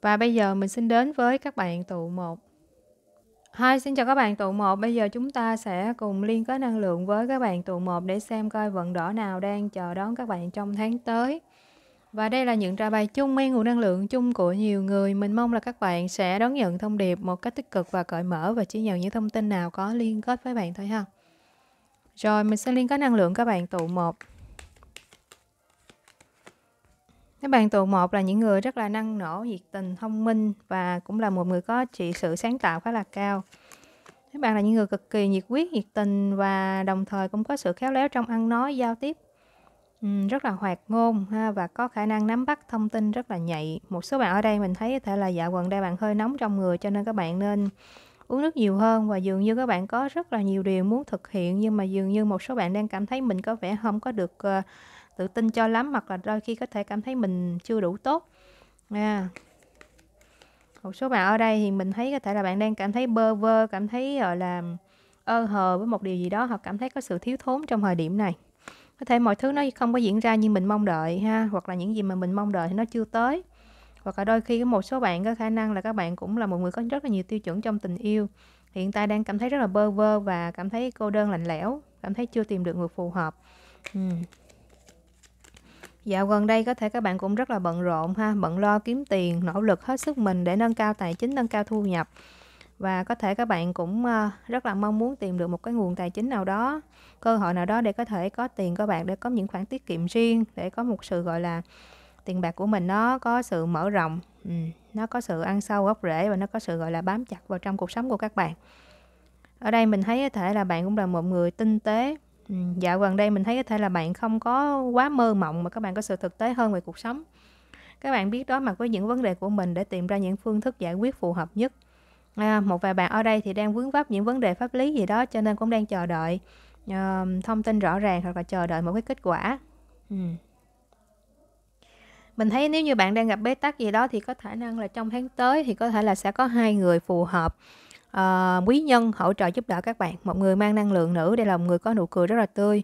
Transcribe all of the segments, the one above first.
Và bây giờ mình xin đến với các bạn tụ 1. Hi, xin chào các bạn tụ 1. Bây giờ chúng ta sẽ cùng liên kết năng lượng với các bạn tụ 1 để xem coi vận đỏ nào đang chờ đón các bạn trong tháng tới. Và đây là những trả bài chung mang nguồn năng lượng chung của nhiều người. Mình mong là các bạn sẽ đón nhận thông điệp một cách tích cực và cởi mở và chỉ nhận những thông tin nào có liên kết với bạn thôi ha. Rồi mình sẽ liên kết năng lượng các bạn tụ 1. Các bạn tụ một là những người rất là năng nổ, nhiệt tình, thông minh và cũng là một người có trị sự sáng tạo khá là cao. Các bạn là những người cực kỳ nhiệt quyết, nhiệt tình và đồng thời cũng có sự khéo léo trong ăn nói, giao tiếp. Ừ, rất là hoạt ngôn ha, và có khả năng nắm bắt thông tin rất là nhạy. Một số bạn ở đây mình thấy có thể là dạo gần đây bạn hơi nóng trong người cho nên các bạn nên uống nước nhiều hơn và dường như các bạn có rất là nhiều điều muốn thực hiện nhưng mà dường như một số bạn đang cảm thấy mình có vẻ không có được uh, tự tin cho lắm hoặc là đôi khi có thể cảm thấy mình chưa đủ tốt nha à. một số bạn ở đây thì mình thấy có thể là bạn đang cảm thấy bơ vơ cảm thấy gọi là ơ hờ với một điều gì đó hoặc cảm thấy có sự thiếu thốn trong thời điểm này có thể mọi thứ nó không có diễn ra như mình mong đợi ha hoặc là những gì mà mình mong đợi thì nó chưa tới hoặc là đôi khi có một số bạn có khả năng là các bạn cũng là một người có rất là nhiều tiêu chuẩn trong tình yêu hiện tại đang cảm thấy rất là bơ vơ và cảm thấy cô đơn lạnh lẽo cảm thấy chưa tìm được người phù hợp ừ. Dạo gần đây có thể các bạn cũng rất là bận rộn ha, bận lo kiếm tiền, nỗ lực hết sức mình để nâng cao tài chính, nâng cao thu nhập. Và có thể các bạn cũng ờ, rất là mong muốn tìm được một cái nguồn tài chính nào đó, cơ hội nào đó để có thể có tiền các bạn để có những khoản tiết kiệm riêng, để có một sự gọi là tiền bạc của mình nó có sự mở rộng, ừ, nó có sự ăn sâu gốc rễ và nó có sự gọi là bám chặt vào trong cuộc sống của các bạn. Ở đây mình thấy có thể là bạn cũng là một người tinh tế, dạo gần đây mình thấy có thể là bạn không có quá mơ mộng mà các bạn có sự thực tế hơn về cuộc sống. Các bạn biết đối mặt với những vấn đề của mình để tìm ra những phương thức giải quyết phù hợp nhất. À, một vài bạn ở đây thì đang vướng vấp những vấn đề pháp lý gì đó cho nên cũng đang chờ đợi uh, thông tin rõ ràng hoặc là chờ đợi một cái kết quả. Ừ. Mình thấy nếu như bạn đang gặp bế tắc gì đó thì có khả năng là trong tháng tới thì có thể là sẽ có hai người phù hợp uh, quý nhân hỗ trợ giúp đỡ các bạn một người mang năng lượng nữ đây là một người có nụ cười rất là tươi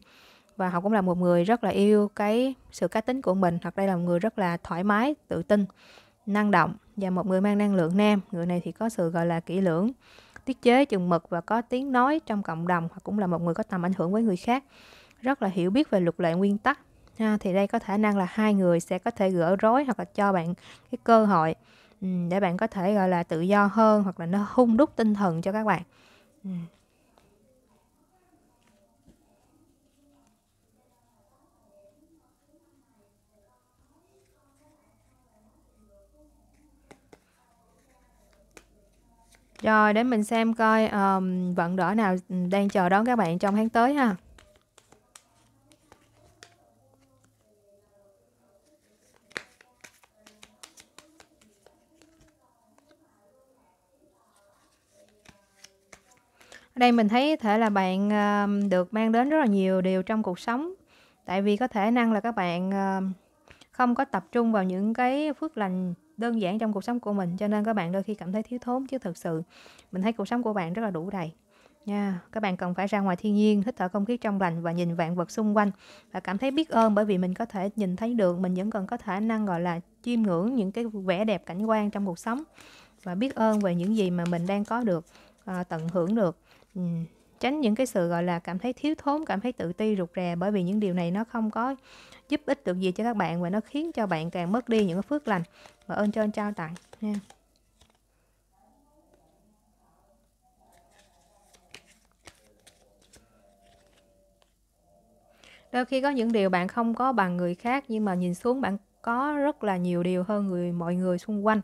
và họ cũng là một người rất là yêu cái sự cá tính của mình hoặc đây là một người rất là thoải mái tự tin năng động và một người mang năng lượng nam người này thì có sự gọi là kỹ lưỡng tiết chế chừng mực và có tiếng nói trong cộng đồng hoặc cũng là một người có tầm ảnh hưởng với người khác rất là hiểu biết về luật lệ nguyên tắc ha, à, thì đây có khả năng là hai người sẽ có thể gỡ rối hoặc là cho bạn cái cơ hội Ừ, để bạn có thể gọi là tự do hơn hoặc là nó hung đúc tinh thần cho các bạn ừ. Rồi để mình xem coi um, vận đỏ nào ừ, đang chờ đón các bạn trong tháng tới ha. đây mình thấy thể là bạn ờ, được mang đến rất là nhiều điều trong cuộc sống. Tại vì có thể năng là các bạn ờ, không có tập trung vào những cái phước lành đơn giản trong cuộc sống của mình cho nên các bạn đôi khi cảm thấy thiếu thốn chứ thực sự mình thấy cuộc sống của bạn rất là đủ đầy nha yeah. các bạn cần phải ra ngoài thiên nhiên hít thở không khí trong lành và nhìn vạn vật xung quanh và cảm thấy biết ơn bởi vì mình có thể nhìn thấy được mình vẫn còn có thể năng gọi là chiêm ngưỡng những cái vẻ đẹp cảnh quan trong cuộc sống và biết ơn về những gì mà mình đang có được à, tận hưởng được ừ. tránh những cái sự gọi là cảm thấy thiếu thốn cảm thấy tự ti rụt rè bởi vì những điều này nó không có giúp ích được gì cho các bạn và nó khiến cho bạn càng mất đi những cái phước lành và ơn trên trao tặng nha đôi khi có những điều bạn không có bằng người khác nhưng mà nhìn xuống bạn có rất là nhiều điều hơn người mọi người xung quanh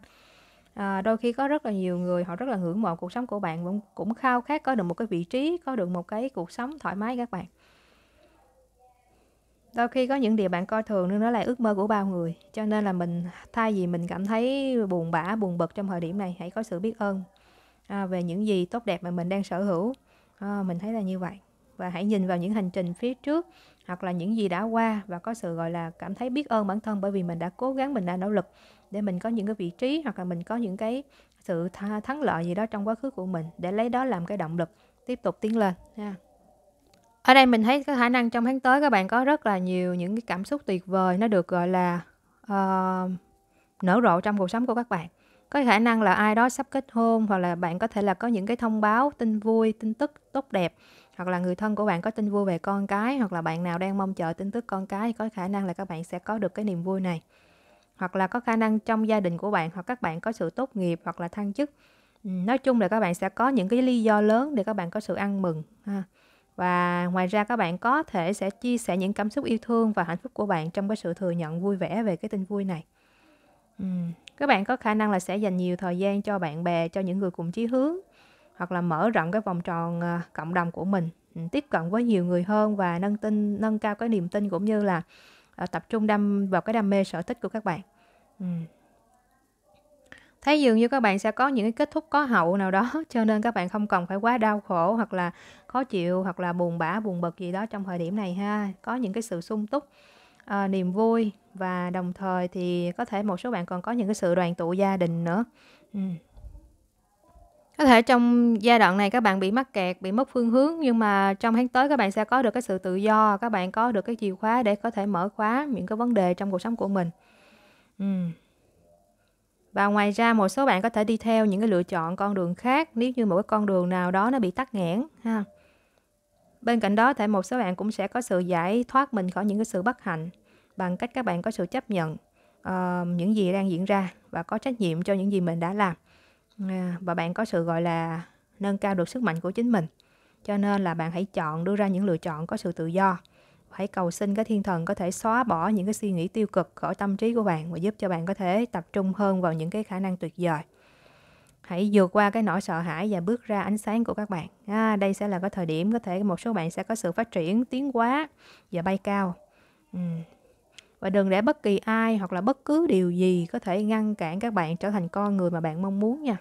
à, đôi khi có rất là nhiều người họ rất là hưởng mộ cuộc sống của bạn cũng cũng khao khát có được một cái vị trí có được một cái cuộc sống thoải mái các bạn đôi khi có những điều bạn coi thường nên nó là ước mơ của bao người cho nên là mình thay vì mình cảm thấy buồn bã buồn bực trong thời điểm này hãy có sự biết ơn à, về những gì tốt đẹp mà mình đang sở hữu à, mình thấy là như vậy và hãy nhìn vào những hành trình phía trước hoặc là những gì đã qua và có sự gọi là cảm thấy biết ơn bản thân bởi vì mình đã cố gắng mình đã nỗ lực để mình có những cái vị trí hoặc là mình có những cái sự thắng lợi gì đó trong quá khứ của mình để lấy đó làm cái động lực tiếp tục tiến lên ha ở đây mình thấy cái khả năng trong tháng tới các bạn có rất là nhiều những cái cảm xúc tuyệt vời nó được gọi là uh, nở rộ trong cuộc sống của các bạn có khả năng là ai đó sắp kết hôn hoặc là bạn có thể là có những cái thông báo tin vui tin tức tốt đẹp hoặc là người thân của bạn có tin vui về con cái hoặc là bạn nào đang mong chờ tin tức con cái có khả năng là các bạn sẽ có được cái niềm vui này hoặc là có khả năng trong gia đình của bạn hoặc các bạn có sự tốt nghiệp hoặc là thăng chức ừ, nói chung là các bạn sẽ có những cái lý do lớn để các bạn có sự ăn mừng ha và ngoài ra các bạn có thể sẽ chia sẻ những cảm xúc yêu thương và hạnh phúc của bạn trong cái sự thừa nhận vui vẻ về cái tin vui này ừ, các bạn có khả năng là sẽ dành nhiều thời gian cho bạn bè cho những người cùng chí hướng hoặc là mở rộng cái vòng tròn ờ, cộng đồng của mình ừ, tiếp cận với nhiều người hơn và nâng tin nâng cao cái niềm tin cũng như là Ờ, tập trung đam vào cái đam mê sở thích của các bạn ừ. thấy dường như các bạn sẽ có những cái kết thúc có hậu nào đó cho nên các bạn không cần phải quá đau khổ hoặc là khó chịu hoặc là buồn bã buồn bực gì đó trong thời điểm này ha có những cái sự sung túc à, niềm vui và đồng thời thì có thể một số bạn còn có những cái sự đoàn tụ gia đình nữa ừ có thể trong giai đoạn này các bạn bị mắc kẹt bị mất phương hướng nhưng mà trong tháng tới các bạn sẽ có được cái sự tự do các bạn có được cái chìa khóa để có thể mở khóa những cái vấn đề trong cuộc sống của mình ừ. và ngoài ra một số bạn có thể đi theo những cái lựa chọn con đường khác nếu như một cái con đường nào đó nó bị tắc nghẽn ha bên cạnh đó thể một số bạn cũng sẽ có sự giải thoát mình khỏi những cái sự bất hạnh bằng cách các bạn có sự chấp nhận uh, những gì đang diễn ra và có trách nhiệm cho những gì mình đã làm À, và bạn có sự gọi là nâng cao được sức mạnh của chính mình cho nên là bạn hãy chọn đưa ra những lựa chọn có sự tự do hãy cầu xin cái thiên thần có thể xóa bỏ những cái suy nghĩ tiêu cực khỏi tâm trí của bạn và giúp cho bạn có thể tập trung hơn vào những cái khả năng tuyệt vời hãy vượt qua cái nỗi sợ hãi và bước ra ánh sáng của các bạn à, đây sẽ là cái thời điểm có thể một số bạn sẽ có sự phát triển tiến hóa và bay cao ừ và đừng để bất kỳ ai hoặc là bất cứ điều gì có thể ngăn cản các bạn trở thành con người mà bạn mong muốn nha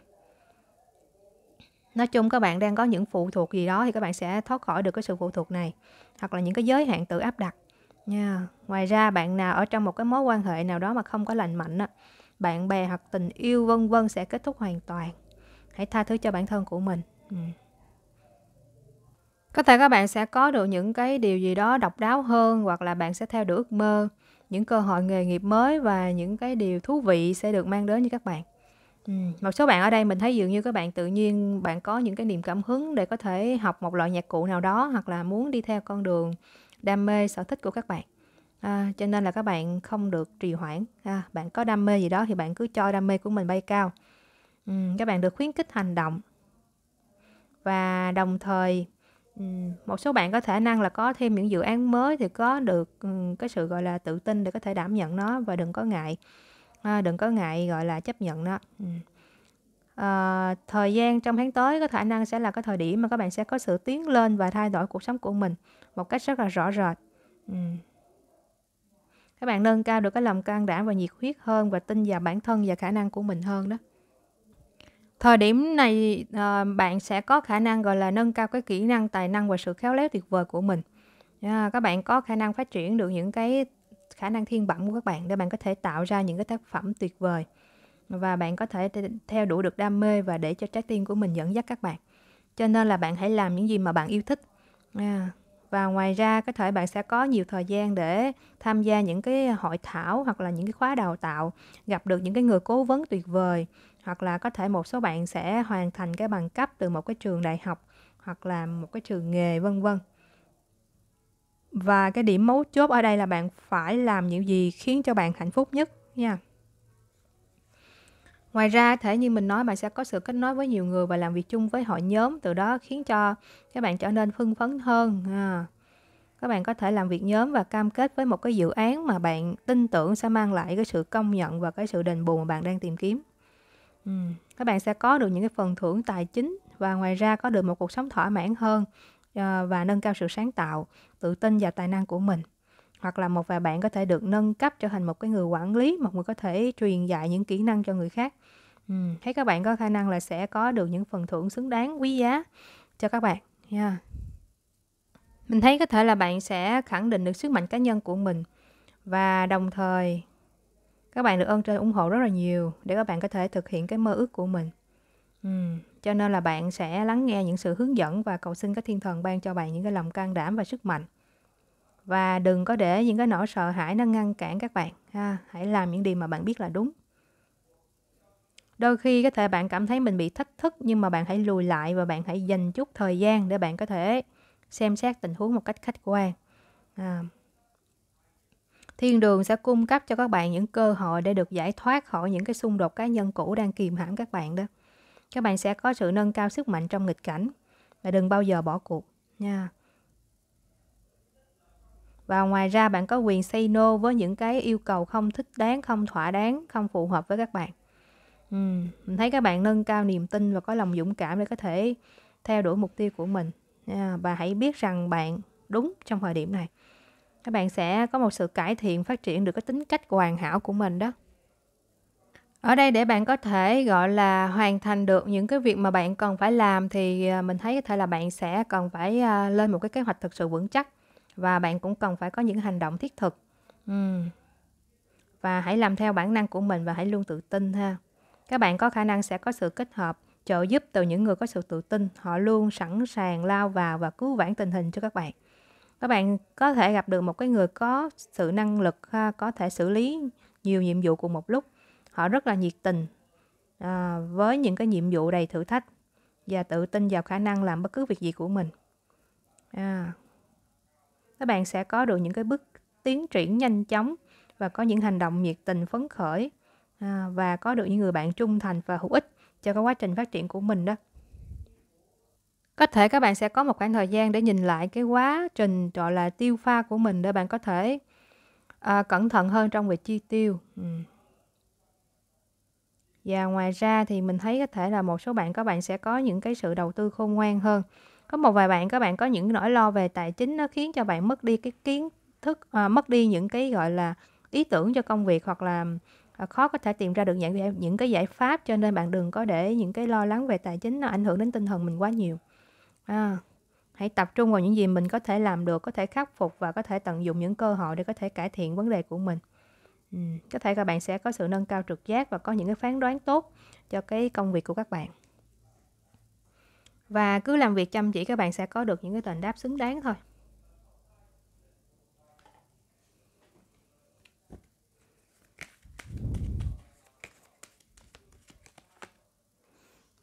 nói chung các bạn đang có những phụ thuộc gì đó thì các bạn sẽ thoát khỏi được cái sự phụ thuộc này hoặc là những cái giới hạn tự áp đặt nha yeah. ngoài ra bạn nào ở trong một cái mối quan hệ nào đó mà không có lành mạnh á bạn bè hoặc tình yêu vân vân sẽ kết thúc hoàn toàn hãy tha thứ cho bản thân của mình ừ. có thể các bạn sẽ có được những cái điều gì đó độc đáo hơn hoặc là bạn sẽ theo đuổi ước mơ những cơ hội nghề nghiệp mới và những cái điều thú vị sẽ được mang đến cho các bạn ừ. một số bạn ở đây mình thấy dường như các bạn tự nhiên bạn có những cái niềm cảm hứng để có thể học một loại nhạc cụ nào đó hoặc là muốn đi theo con đường đam mê sở thích của các bạn à, cho nên là các bạn không được trì hoãn à, bạn có đam mê gì đó thì bạn cứ cho đam mê của mình bay cao ừ, các bạn được khuyến khích hành động và đồng thời Ừ, một số bạn có khả năng là có thêm những dự án mới thì có được ừ, cái sự gọi là tự tin để có thể đảm nhận nó và đừng có ngại à, đừng có ngại gọi là chấp nhận nó à, thời gian trong tháng tới có khả năng sẽ là cái thời điểm mà các bạn sẽ có sự tiến lên và thay đổi cuộc sống của mình một cách rất là rõ rệt các bạn nâng cao được cái lòng can đảm và nhiệt huyết hơn và tin vào bản thân và khả năng của mình hơn đó Thời điểm này à, bạn sẽ có khả năng gọi là nâng cao cái kỹ năng, tài năng và sự khéo léo tuyệt vời của mình. À, các bạn có khả năng phát triển được những cái khả năng thiên bẩm của các bạn để bạn có thể tạo ra những cái tác phẩm tuyệt vời và bạn có thể theo đuổi được đam mê và để cho trái tim của mình dẫn dắt các bạn. Cho nên là bạn hãy làm những gì mà bạn yêu thích. À, và ngoài ra có thể bạn sẽ có nhiều thời gian để tham gia những cái hội thảo hoặc là những cái khóa đào tạo gặp được những cái người cố vấn tuyệt vời hoặc là có thể một số bạn sẽ hoàn thành cái bằng cấp từ một cái trường đại học hoặc là một cái trường nghề vân vân và cái điểm mấu chốt ở đây là bạn phải làm những gì khiến cho bạn hạnh phúc nhất nha ngoài ra thể như mình nói bạn sẽ có sự kết nối với nhiều người và làm việc chung với hội nhóm từ đó khiến cho các bạn trở nên hưng phấn hơn à. các bạn có thể làm việc nhóm và cam kết với một cái dự án mà bạn tin tưởng sẽ mang lại cái sự công nhận và cái sự đền bù mà bạn đang tìm kiếm Ừ. các bạn sẽ có được những cái phần thưởng tài chính và ngoài ra có được một cuộc sống thỏa mãn hơn ờ, và nâng cao sự sáng tạo tự tin và tài năng của mình hoặc là một vài bạn có thể được nâng cấp trở thành một cái người quản lý một người có thể truyền dạy những kỹ năng cho người khác ừ. thấy các bạn có khả năng là sẽ có được những phần thưởng xứng đáng quý giá cho các bạn nha yeah. mình thấy có thể là bạn sẽ khẳng định được sức mạnh cá nhân của mình và đồng thời các bạn được ơn trên ủng hộ rất là nhiều để các bạn có thể thực hiện cái mơ ước của mình ừ. cho nên là bạn sẽ lắng nghe những sự hướng dẫn và cầu xin các thiên thần ban cho bạn những cái lòng can đảm và sức mạnh và đừng có để những cái nỗi sợ hãi nó ngăn cản các bạn ha hãy làm những điều mà bạn biết là đúng đôi khi có thể bạn cảm thấy mình bị thách thức nhưng mà bạn hãy lùi lại và bạn hãy dành chút thời gian để bạn có thể xem xét tình huống một cách khách quan à, Thiên đường sẽ cung cấp cho các bạn những cơ hội để được giải thoát khỏi những cái xung đột cá nhân cũ đang kìm hãm các bạn đó. Các bạn sẽ có sự nâng cao sức mạnh trong nghịch cảnh và đừng bao giờ bỏ cuộc nha. Và ngoài ra bạn có quyền say no với những cái yêu cầu không thích đáng, không thỏa đáng, không phù hợp với các bạn. Ừ, mình thấy các bạn nâng cao niềm tin và có lòng dũng cảm để có thể theo đuổi mục tiêu của mình. và hãy biết rằng bạn đúng trong thời điểm này các bạn sẽ có một sự cải thiện phát triển được cái tính cách hoàn hảo của mình đó ở đây để bạn có thể gọi là hoàn thành được những cái việc mà bạn cần phải làm thì à, mình thấy có thể là bạn sẽ cần phải à, lên một cái kế hoạch thực sự vững chắc và bạn cũng cần phải có những hành động thiết thực uhm. và hãy làm theo bản năng của mình và hãy luôn tự tin ha các bạn có khả năng sẽ có sự kết hợp trợ giúp từ những người có sự tự tin họ luôn sẵn sàng lao vào và cứu vãn tình hình cho các bạn các bạn có thể gặp được một cái người có sự năng lực ha, có thể xử lý nhiều nhiệm vụ cùng một lúc họ rất là nhiệt tình à, với những cái nhiệm vụ đầy thử thách và tự tin vào khả năng làm bất cứ việc gì của mình à, các bạn sẽ có được những cái bước tiến triển nhanh chóng và có những hành động nhiệt tình phấn khởi à, và có được những người bạn trung thành và hữu ích cho cái quá trình phát triển của mình đó có thể các bạn sẽ có một khoảng thời gian để nhìn lại cái quá trình gọi là tiêu pha của mình để bạn có thể à, cẩn thận hơn trong việc chi tiêu ừ. và ngoài ra thì mình thấy có thể là một số bạn các bạn sẽ có những cái sự đầu tư khôn ngoan hơn có một vài bạn các bạn có những nỗi lo về tài chính nó khiến cho bạn mất đi cái kiến thức à, mất đi những cái gọi là ý tưởng cho công việc hoặc là ờ, khó có thể tìm ra được những những cái giải pháp cho nên bạn đừng có để những cái lo lắng về tài chính nó ảnh hưởng đến tinh thần mình quá nhiều À, hãy tập trung vào những gì mình có thể làm được, có thể khắc phục và có thể tận dụng những cơ hội để có thể cải thiện vấn đề của mình. Ừ, có thể các bạn sẽ có sự nâng cao trực giác và có những cái phán đoán tốt cho cái công việc của các bạn. Và cứ làm việc chăm chỉ các bạn sẽ có được những cái đền đáp xứng đáng thôi.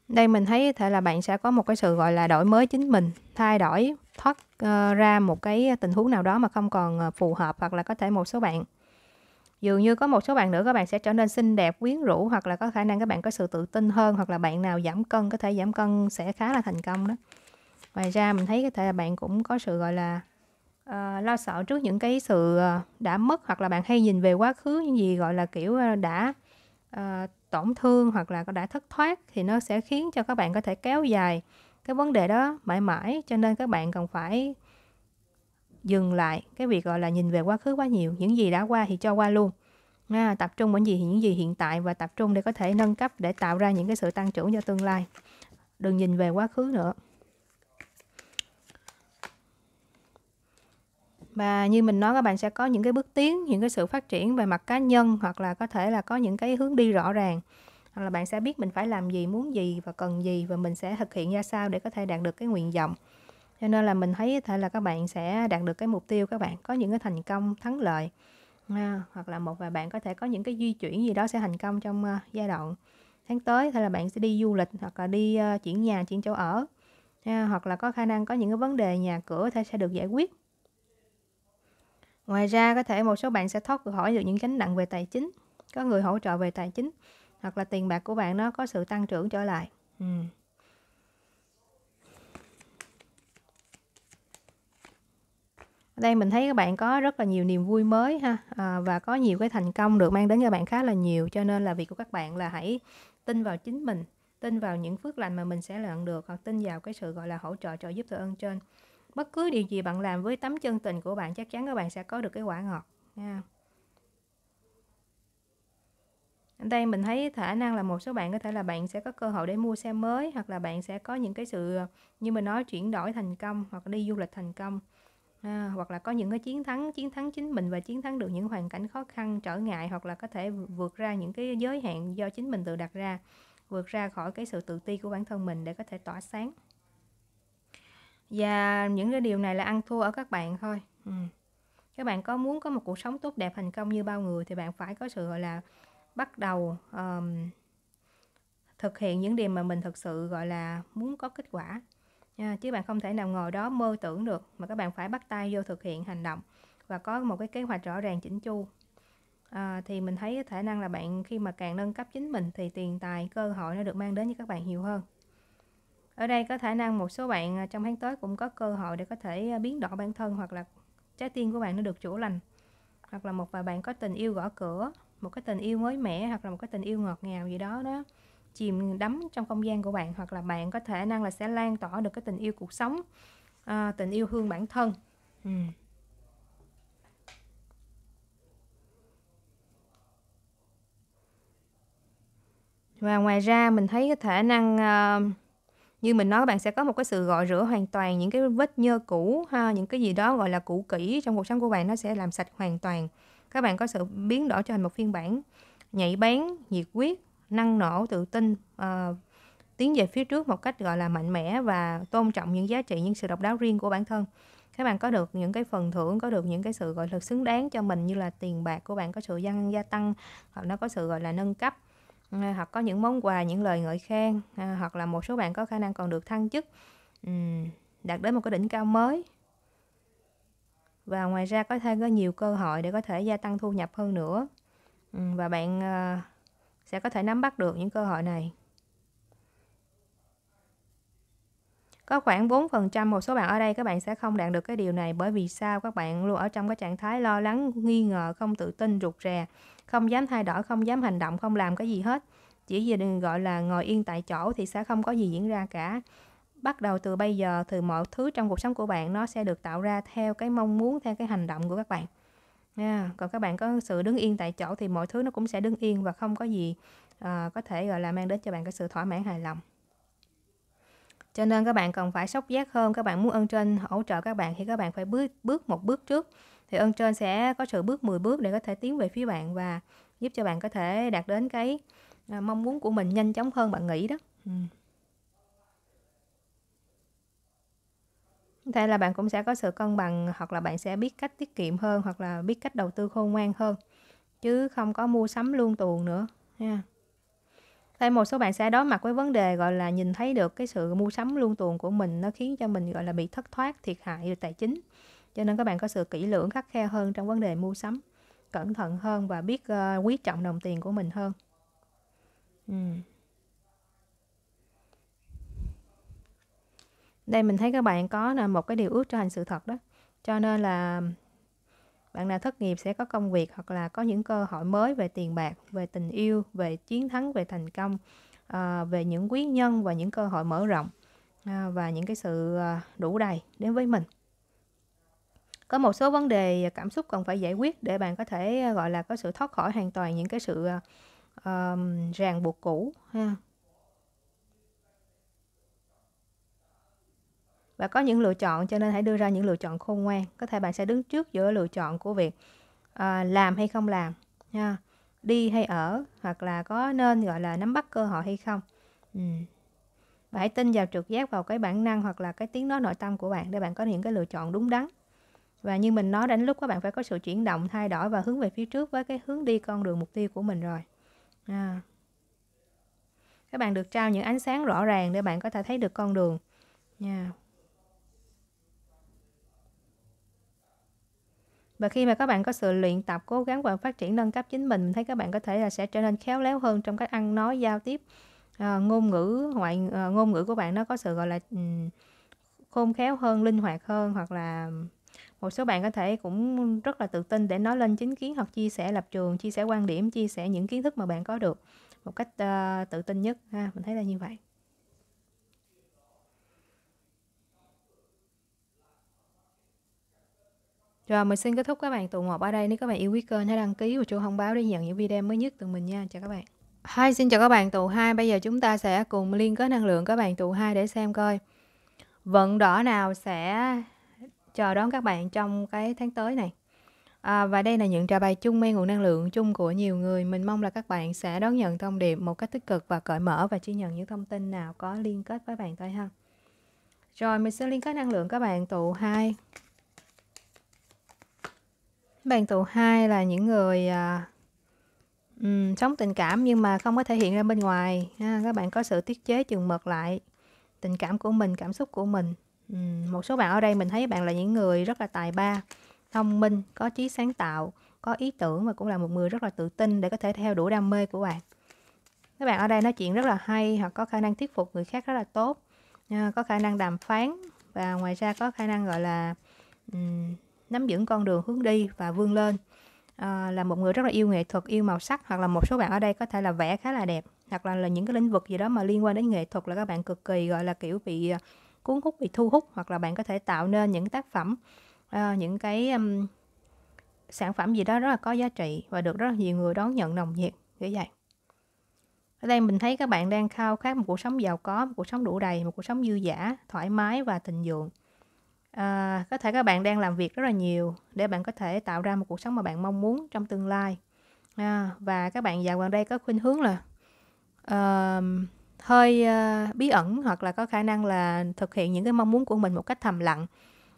đây mình thấy có thể là bạn sẽ có một cái sự gọi là đổi mới chính mình thay đổi thoát uh, ra một cái tình huống nào đó mà không còn ờ, phù hợp hoặc là có thể một số bạn dường như có một số bạn nữa các bạn sẽ trở nên xinh đẹp quyến rũ hoặc là có khả năng các bạn có sự tự tin hơn hoặc là bạn nào giảm cân có thể giảm cân sẽ khá là thành công đó ngoài ra mình thấy có thể là bạn cũng có sự gọi là uh, lo sợ trước những cái sự đã mất hoặc là bạn hay nhìn về quá khứ những gì gọi là kiểu đã uh, tổn thương hoặc là đã thất thoát thì nó sẽ khiến cho các bạn có thể kéo dài cái vấn đề đó mãi mãi cho nên các bạn cần phải dừng lại cái việc gọi là nhìn về quá khứ quá nhiều những gì đã qua thì cho qua luôn à, tập trung vào những gì những gì hiện tại và tập trung để có thể nâng cấp để tạo ra những cái sự tăng trưởng cho tương lai đừng nhìn về quá khứ nữa và như mình nói các bạn sẽ có những cái bước tiến những cái sự phát triển về mặt cá nhân hoặc là có thể là có những cái hướng đi rõ ràng hoặc là bạn sẽ biết mình phải làm gì muốn gì và cần gì và mình sẽ thực hiện ra sao để có thể đạt được cái nguyện vọng cho nên là mình thấy có thể là các bạn sẽ đạt được cái mục tiêu các bạn có những cái thành công thắng lợi à, hoặc là một vài bạn có thể có những cái di chuyển gì đó sẽ thành công trong uh, giai đoạn tháng tới hay là bạn sẽ đi du lịch hoặc là đi uh, chuyển nhà chuyển chỗ ở à, hoặc là có khả năng có những cái vấn đề nhà cửa thể sẽ được giải quyết Ngoài ra có thể một số bạn sẽ thoát khỏi được những gánh nặng về tài chính, có người hỗ trợ về tài chính hoặc là tiền bạc của bạn nó có sự tăng trưởng trở lại. Ừ. Ở đây mình thấy các bạn có rất là nhiều niềm vui mới ha à, và có nhiều cái thành công được mang đến cho bạn khá là nhiều cho nên là việc của các bạn là hãy tin vào chính mình tin vào những phước lành mà mình sẽ nhận được hoặc tin vào cái sự gọi là hỗ trợ trợ giúp từ ơn trên bất cứ điều gì bạn làm với tấm chân tình của bạn chắc chắn các bạn sẽ có được cái quả ngọt nha ở đây mình thấy khả năng là một số bạn có thể là bạn sẽ có cơ hội để mua xe mới hoặc là bạn sẽ có những cái sự như mình nói chuyển đổi thành công hoặc đi du lịch thành công à, hoặc là có những cái chiến thắng chiến thắng chính mình và chiến thắng được những hoàn cảnh khó khăn trở ngại hoặc là có thể vượt ra những cái giới hạn do chính mình tự đặt ra vượt ra khỏi cái sự tự ti của bản thân mình để có thể tỏa sáng và những cái điều này là ăn thua ở các bạn thôi ừ. các bạn có muốn có một cuộc sống tốt đẹp thành công như bao người thì bạn phải có sự gọi là bắt đầu um, thực hiện những điều mà mình thực sự gọi là muốn có kết quả chứ bạn không thể nào ngồi đó mơ tưởng được mà các bạn phải bắt tay vô thực hiện hành động và có một cái kế hoạch rõ ràng chỉnh chu à, thì mình thấy khả năng là bạn khi mà càng nâng cấp chính mình thì tiền tài cơ hội nó được mang đến cho các bạn nhiều hơn ở đây có khả năng một số bạn à, trong tháng tới cũng có cơ hội để có thể à, biến đổi bản thân hoặc là trái tim của bạn nó được chữa lành hoặc là một vài bạn có tình yêu gõ cửa một cái tình yêu mới mẻ hoặc là một cái tình yêu ngọt ngào gì đó đó chìm đắm trong không gian của bạn hoặc là bạn có khả năng là sẽ lan tỏa được cái tình yêu cuộc sống à, tình yêu hương bản thân ừ. và ngoài ra mình thấy cái khả năng uh, như mình nói các bạn sẽ có một cái sự gọi rửa hoàn toàn những cái vết nhơ cũ ha những cái gì đó gọi là cũ kỹ trong cuộc sống của bạn nó sẽ làm sạch hoàn toàn các bạn có sự biến đổi trở thành một phiên bản nhảy bén nhiệt quyết năng nổ tự tin uh, tiến về phía trước một cách gọi là mạnh mẽ và tôn trọng những giá trị những sự độc đáo riêng của bản thân các bạn có được những cái phần thưởng có được những cái sự gọi là xứng đáng cho mình như là tiền bạc của bạn có sự gia tăng hoặc nó có sự gọi là nâng cấp Ờ, hoặc có những món quà những lời ngợi khen ờ, hoặc là một số bạn có khả năng còn được thăng chức đạt đến một cái đỉnh cao mới và ngoài ra có thể có nhiều cơ hội để có thể gia tăng thu nhập hơn nữa và bạn ờ, sẽ có thể nắm bắt được những cơ hội này có khoảng 4% một số bạn ở đây các bạn sẽ không đạt được cái điều này bởi vì sao các bạn luôn ở trong cái trạng thái lo lắng nghi ngờ không tự tin rụt rè không dám thay đổi không dám hành động không làm cái gì hết chỉ vì gọi là ngồi yên tại chỗ thì sẽ không có gì diễn ra cả bắt đầu từ bây giờ thì mọi thứ trong cuộc sống của bạn nó sẽ được tạo ra theo cái mong muốn theo cái hành động của các bạn yeah. còn các bạn có sự đứng yên tại chỗ thì mọi thứ nó cũng sẽ đứng yên và không có gì uh, có thể gọi là mang đến cho bạn cái sự thỏa mãn hài lòng cho nên các bạn cần phải sốc giác hơn các bạn muốn ơn trên hỗ trợ các bạn thì các bạn phải bước bước một bước trước thì ơn trên sẽ có sự bước 10 bước để có thể tiến về phía bạn và giúp cho bạn có thể đạt đến cái à, mong muốn của mình nhanh chóng hơn bạn nghĩ đó ừ. thế là bạn cũng sẽ có sự cân bằng hoặc là bạn sẽ biết cách tiết kiệm hơn hoặc là biết cách đầu tư khôn ngoan hơn chứ không có mua sắm luôn tuồng nữa ha yeah thêm một số bạn sẽ đối mặt với vấn đề gọi là nhìn thấy được cái sự mua sắm luôn tuồn của mình nó khiến cho mình gọi là bị thất thoát thiệt hại về tài chính cho nên các bạn có sự kỹ lưỡng khắc khe hơn trong vấn đề mua sắm cẩn thận hơn và biết uh, quý trọng đồng tiền của mình hơn ừ. đây mình thấy các bạn có là một cái điều ước trở thành sự thật đó cho nên là bạn nào thất nghiệp sẽ có công việc hoặc là có những cơ hội mới về tiền bạc về tình yêu về chiến thắng về thành công à, về những quý nhân và những cơ hội mở rộng à, và những cái sự ờ, đủ đầy đến với mình có một số vấn đề cảm xúc cần phải giải quyết để bạn có thể gọi là có sự thoát khỏi hoàn toàn những cái sự uh, ràng buộc cũ ha và có những lựa chọn cho nên hãy đưa ra những lựa chọn khôn ngoan có thể bạn sẽ đứng trước giữa lựa chọn của việc à, làm hay không làm nha đi hay ở hoặc là có nên gọi là nắm bắt cơ hội hay không ừ. và hãy tin vào trực giác vào cái bản năng hoặc là cái tiếng nói nội tâm của bạn để bạn có những cái lựa chọn đúng đắn và như mình nói đến lúc các bạn phải có sự chuyển động thay đổi và hướng về phía trước với cái hướng đi con đường mục tiêu của mình rồi à. các bạn được trao những ánh sáng rõ ràng để bạn có thể thấy được con đường nha yeah. và khi mà các bạn có sự luyện tập cố gắng và phát triển nâng cấp chính mình mình thấy các bạn có thể là sẽ trở nên khéo léo hơn trong cách ăn nói giao tiếp à, ngôn ngữ ngoại à, ngôn ngữ của bạn nó có sự gọi là um, khôn khéo hơn linh hoạt hơn hoặc là một số bạn có thể cũng rất là tự tin để nói lên chính kiến hoặc chia sẻ lập trường chia sẻ quan điểm chia sẻ những kiến thức mà bạn có được một cách uh, tự tin nhất ha mình thấy là như vậy Rồi mình xin kết thúc các bạn tụ một ở đây. Nếu các bạn yêu quý kênh hãy đăng ký và chuông thông báo để nhận những video mới nhất từ mình nha. Chào các bạn. Hi, xin chào các bạn tụ 2. Bây giờ chúng ta sẽ cùng liên kết năng lượng các bạn tụ 2 để xem coi vận đỏ nào sẽ chờ đón các bạn trong cái tháng tới này. À, và đây là những trả bài chung mang nguồn năng lượng chung của nhiều người. Mình mong là các bạn sẽ đón nhận thông điệp một cách tích cực và cởi mở và chỉ nhận những thông tin nào có liên kết với bạn thôi ha. Rồi mình sẽ liên kết năng lượng các bạn tụ 2. Bạn tụ 2 là những người à, um, sống tình cảm nhưng mà không có thể hiện ra bên ngoài. Ha. Các bạn có sự tiết chế chừng mực lại tình cảm của mình, cảm xúc của mình. Um, một số bạn ở đây mình thấy bạn là những người rất là tài ba, thông minh, có trí sáng tạo, có ý tưởng và cũng là một người rất là tự tin để có thể theo đuổi đam mê của bạn. Các bạn ở đây nói chuyện rất là hay hoặc có khả năng thuyết phục người khác rất là tốt, à, có khả năng đàm phán và ngoài ra có khả năng gọi là um, nắm vững con đường hướng đi và vươn lên à, là một người rất là yêu nghệ thuật yêu màu sắc hoặc là một số bạn ở đây có thể là vẽ khá là đẹp hoặc là, là những cái lĩnh vực gì đó mà liên quan đến nghệ thuật là các bạn cực kỳ gọi là kiểu bị ờ, cuốn hút bị thu hút hoặc là bạn có thể tạo nên những tác phẩm à, những cái um, sản phẩm gì đó rất là có giá trị và được rất là nhiều người đón nhận nồng nhiệt như vậy ở đây mình thấy các bạn đang khao khát một cuộc sống giàu có một cuộc sống đủ đầy một cuộc sống dư giả thoải mái và tình vượng à, có thể các bạn đang làm việc rất là nhiều để bạn có thể tạo ra một cuộc sống mà bạn mong muốn trong tương lai à, và các bạn dạo gần đây có khuynh hướng là uh, hơi uh, bí ẩn hoặc là có khả năng là thực hiện những cái mong muốn của mình một cách thầm lặng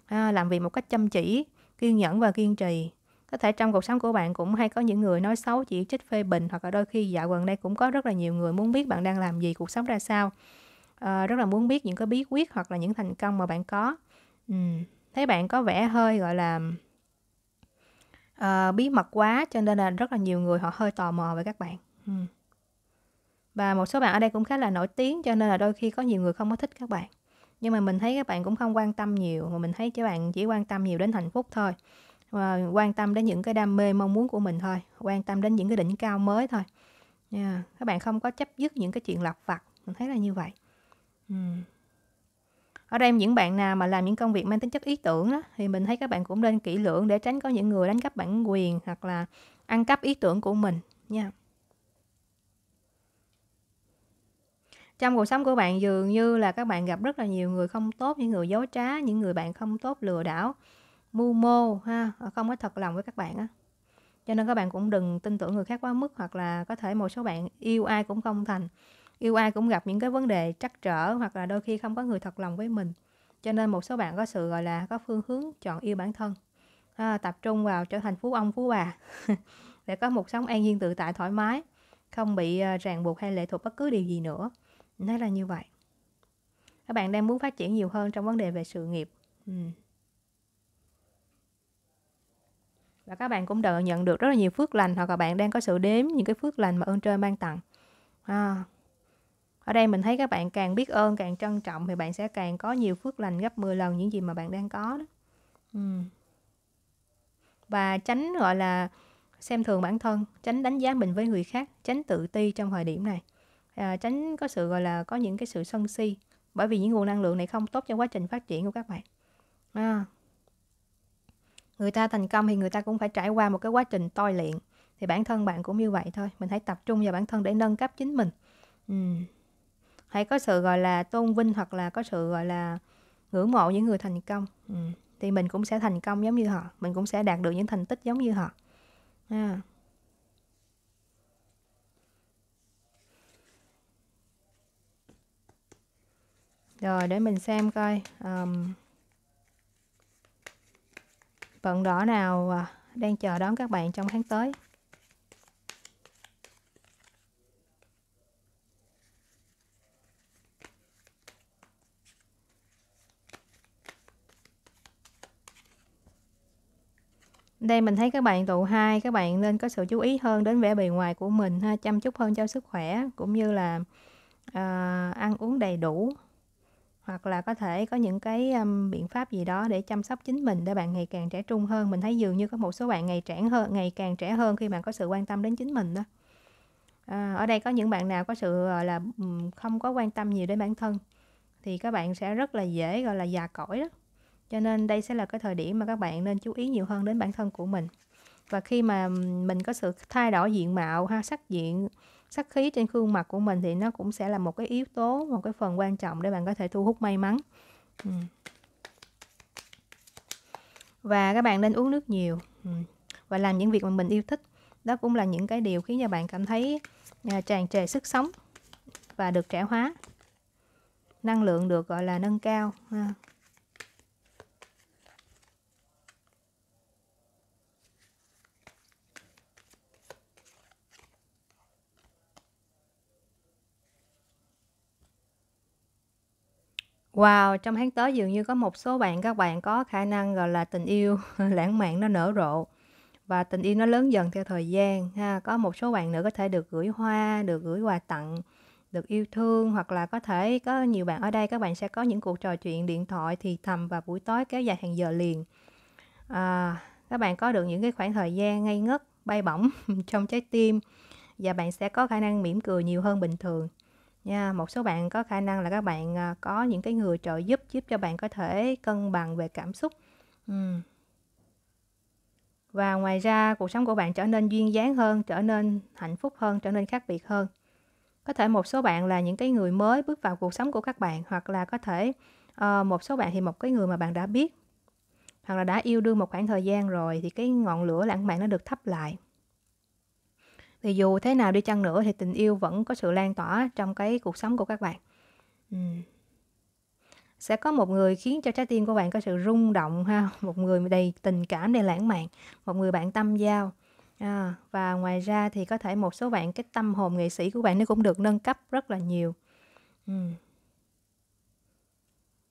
à, làm việc một cách chăm chỉ kiên nhẫn và kiên trì có thể trong cuộc sống của bạn cũng hay có những người nói xấu chỉ trích phê bình hoặc là đôi khi dạo gần đây cũng có rất là nhiều người muốn biết bạn đang làm gì cuộc sống ra sao à, rất là muốn biết những cái bí quyết hoặc là những thành công mà bạn có Ừ. thấy bạn có vẻ hơi gọi là uh, bí mật quá cho nên là rất là nhiều người họ hơi tò mò về các bạn ừ. và một số bạn ở đây cũng khá là nổi tiếng cho nên là đôi khi có nhiều người không có thích các bạn nhưng mà mình thấy các bạn cũng không quan tâm nhiều mà mình thấy các bạn chỉ quan tâm nhiều đến hạnh phúc thôi và quan tâm đến những cái đam mê mong muốn của mình thôi quan tâm đến những cái đỉnh cao mới thôi yeah. các bạn không có chấp dứt những cái chuyện lặt vặt mình thấy là như vậy uhm ở đây những bạn nào mà làm những công việc mang tính chất ý tưởng đó, thì mình thấy các bạn cũng nên kỹ lưỡng để tránh có những người đánh cắp bản quyền hoặc là ăn cắp ý tưởng của mình nha trong cuộc sống của bạn dường như là các bạn gặp rất là nhiều người không tốt những người dối trá những người bạn không tốt lừa đảo mưu mô ha không có thật lòng với các bạn á cho nên các bạn cũng đừng tin tưởng người khác quá mức hoặc là có thể một số bạn yêu ai cũng không thành yêu ai cũng gặp những cái vấn đề trắc trở hoặc là đôi khi không có người thật lòng với mình cho nên một số bạn có sự gọi là có phương hướng chọn yêu bản thân à, tập trung vào trở thành phú ông phú bà để có một sống an nhiên tự tại thoải mái không bị à, ràng buộc hay lệ thuộc bất cứ điều gì nữa nó là như vậy các bạn đang muốn phát triển nhiều hơn trong vấn đề về sự nghiệp ừ. và các bạn cũng đợi nhận được rất là nhiều phước lành hoặc là bạn đang có sự đếm những cái phước lành mà ơn trời ban tặng à, ở đây mình thấy các bạn càng biết ơn càng trân trọng thì bạn sẽ càng có nhiều phước lành gấp 10 lần những gì mà bạn đang có đó ừ. và tránh gọi là xem thường bản thân tránh đánh giá mình với người khác tránh tự ti trong thời điểm này à, tránh có sự gọi là có những cái sự sân si bởi vì những nguồn năng lượng này không tốt cho quá trình phát triển của các bạn à. người ta thành công thì người ta cũng phải trải qua một cái quá trình toi luyện thì bản thân bạn cũng như vậy thôi mình hãy tập trung vào bản thân để nâng cấp chính mình ừ hay có sự gọi là tôn vinh hoặc là có sự gọi là ngưỡng mộ những người thành công ừ. thì mình cũng sẽ thành công giống như họ mình cũng sẽ đạt được những thành tích giống như họ à. rồi để mình xem coi um, vận đỏ nào à, đang chờ đón các bạn trong tháng tới đây mình thấy các bạn tụ hai các bạn nên có sự chú ý hơn đến vẻ bề ngoài của mình ha chăm chút hơn cho sức khỏe cũng như là uh, ăn uống đầy đủ hoặc là có thể có những cái um, biện pháp gì đó để chăm sóc chính mình để bạn ngày càng trẻ trung hơn mình thấy dường như có một số bạn ngày trẻ hơn ngày càng trẻ hơn khi bạn có sự quan tâm đến chính mình đó à, ở đây có những bạn nào có sự là không có quan tâm nhiều đến bản thân thì các bạn sẽ rất là dễ gọi là già cỗi đó cho nên đây sẽ là cái thời điểm mà các bạn nên chú ý nhiều hơn đến bản thân của mình và khi mà mình có sự thay đổi diện mạo ha sắc diện sắc khí trên khuôn mặt của mình thì nó cũng sẽ là một cái yếu tố một cái phần quan trọng để bạn có thể thu hút may mắn ừ. và các bạn nên uống nước nhiều ừ, và làm những việc mà mình yêu thích đó cũng là những cái điều khiến cho bạn cảm thấy à, tràn trề sức sống và được trẻ hóa năng lượng được gọi là nâng cao Wow, trong tháng tới dường như có một số bạn các bạn có khả năng gọi là tình yêu lãng mạn nó nở rộ và tình yêu nó lớn dần theo thời gian ha. Có một số bạn nữa có thể được gửi hoa, được gửi quà tặng, được yêu thương hoặc là có thể có nhiều bạn ở đây các bạn sẽ có những cuộc trò chuyện điện thoại thì thầm và buổi tối kéo dài hàng giờ liền. À, các bạn có được những cái khoảng thời gian ngây ngất, bay bổng trong trái tim và bạn sẽ có khả năng mỉm cười nhiều hơn bình thường nha một số bạn có khả năng là các bạn à, có những cái người trợ giúp giúp cho bạn có thể cân bằng về cảm xúc ừ. và ngoài ra cuộc sống của bạn trở nên duyên dáng hơn trở nên hạnh phúc hơn trở nên khác biệt hơn có thể một số bạn là những cái người mới bước vào cuộc sống của các bạn hoặc là có thể uh, một số bạn thì một cái người mà bạn đã biết hoặc là đã yêu đương một khoảng thời gian rồi thì cái ngọn lửa lãng mạn nó được thắp lại thì dù thế nào đi chăng nữa thì tình yêu vẫn có sự lan tỏa trong cái cuộc sống của các bạn ừ. sẽ có một người khiến cho trái tim của bạn có sự rung động ha một người đầy tình cảm đầy lãng mạn một người bạn tâm giao à, và ngoài ra thì có thể một số bạn cái tâm hồn nghệ sĩ của bạn nó cũng được nâng cấp rất là nhiều ừ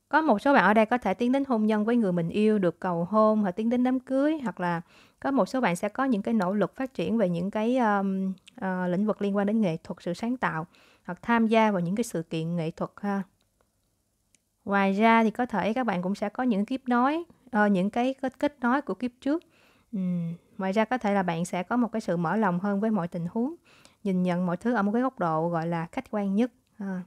có một số bạn ở đây có thể tiến đến hôn nhân với người mình yêu được cầu hôn hoặc tiến đến đám cưới hoặc là có một số bạn sẽ có những cái nỗ lực phát triển về những cái um, uh, lĩnh vực liên quan đến nghệ thuật sự sáng tạo hoặc tham gia vào những cái sự kiện nghệ thuật ha ngoài ra thì có thể các bạn cũng sẽ có những kiếp nói uh, những cái kết, kết nói của kiếp trước uhm. ngoài ra có thể là bạn sẽ có một cái sự mở lòng hơn với mọi tình huống nhìn nhận mọi thứ ở một cái góc độ gọi là khách quan nhất ha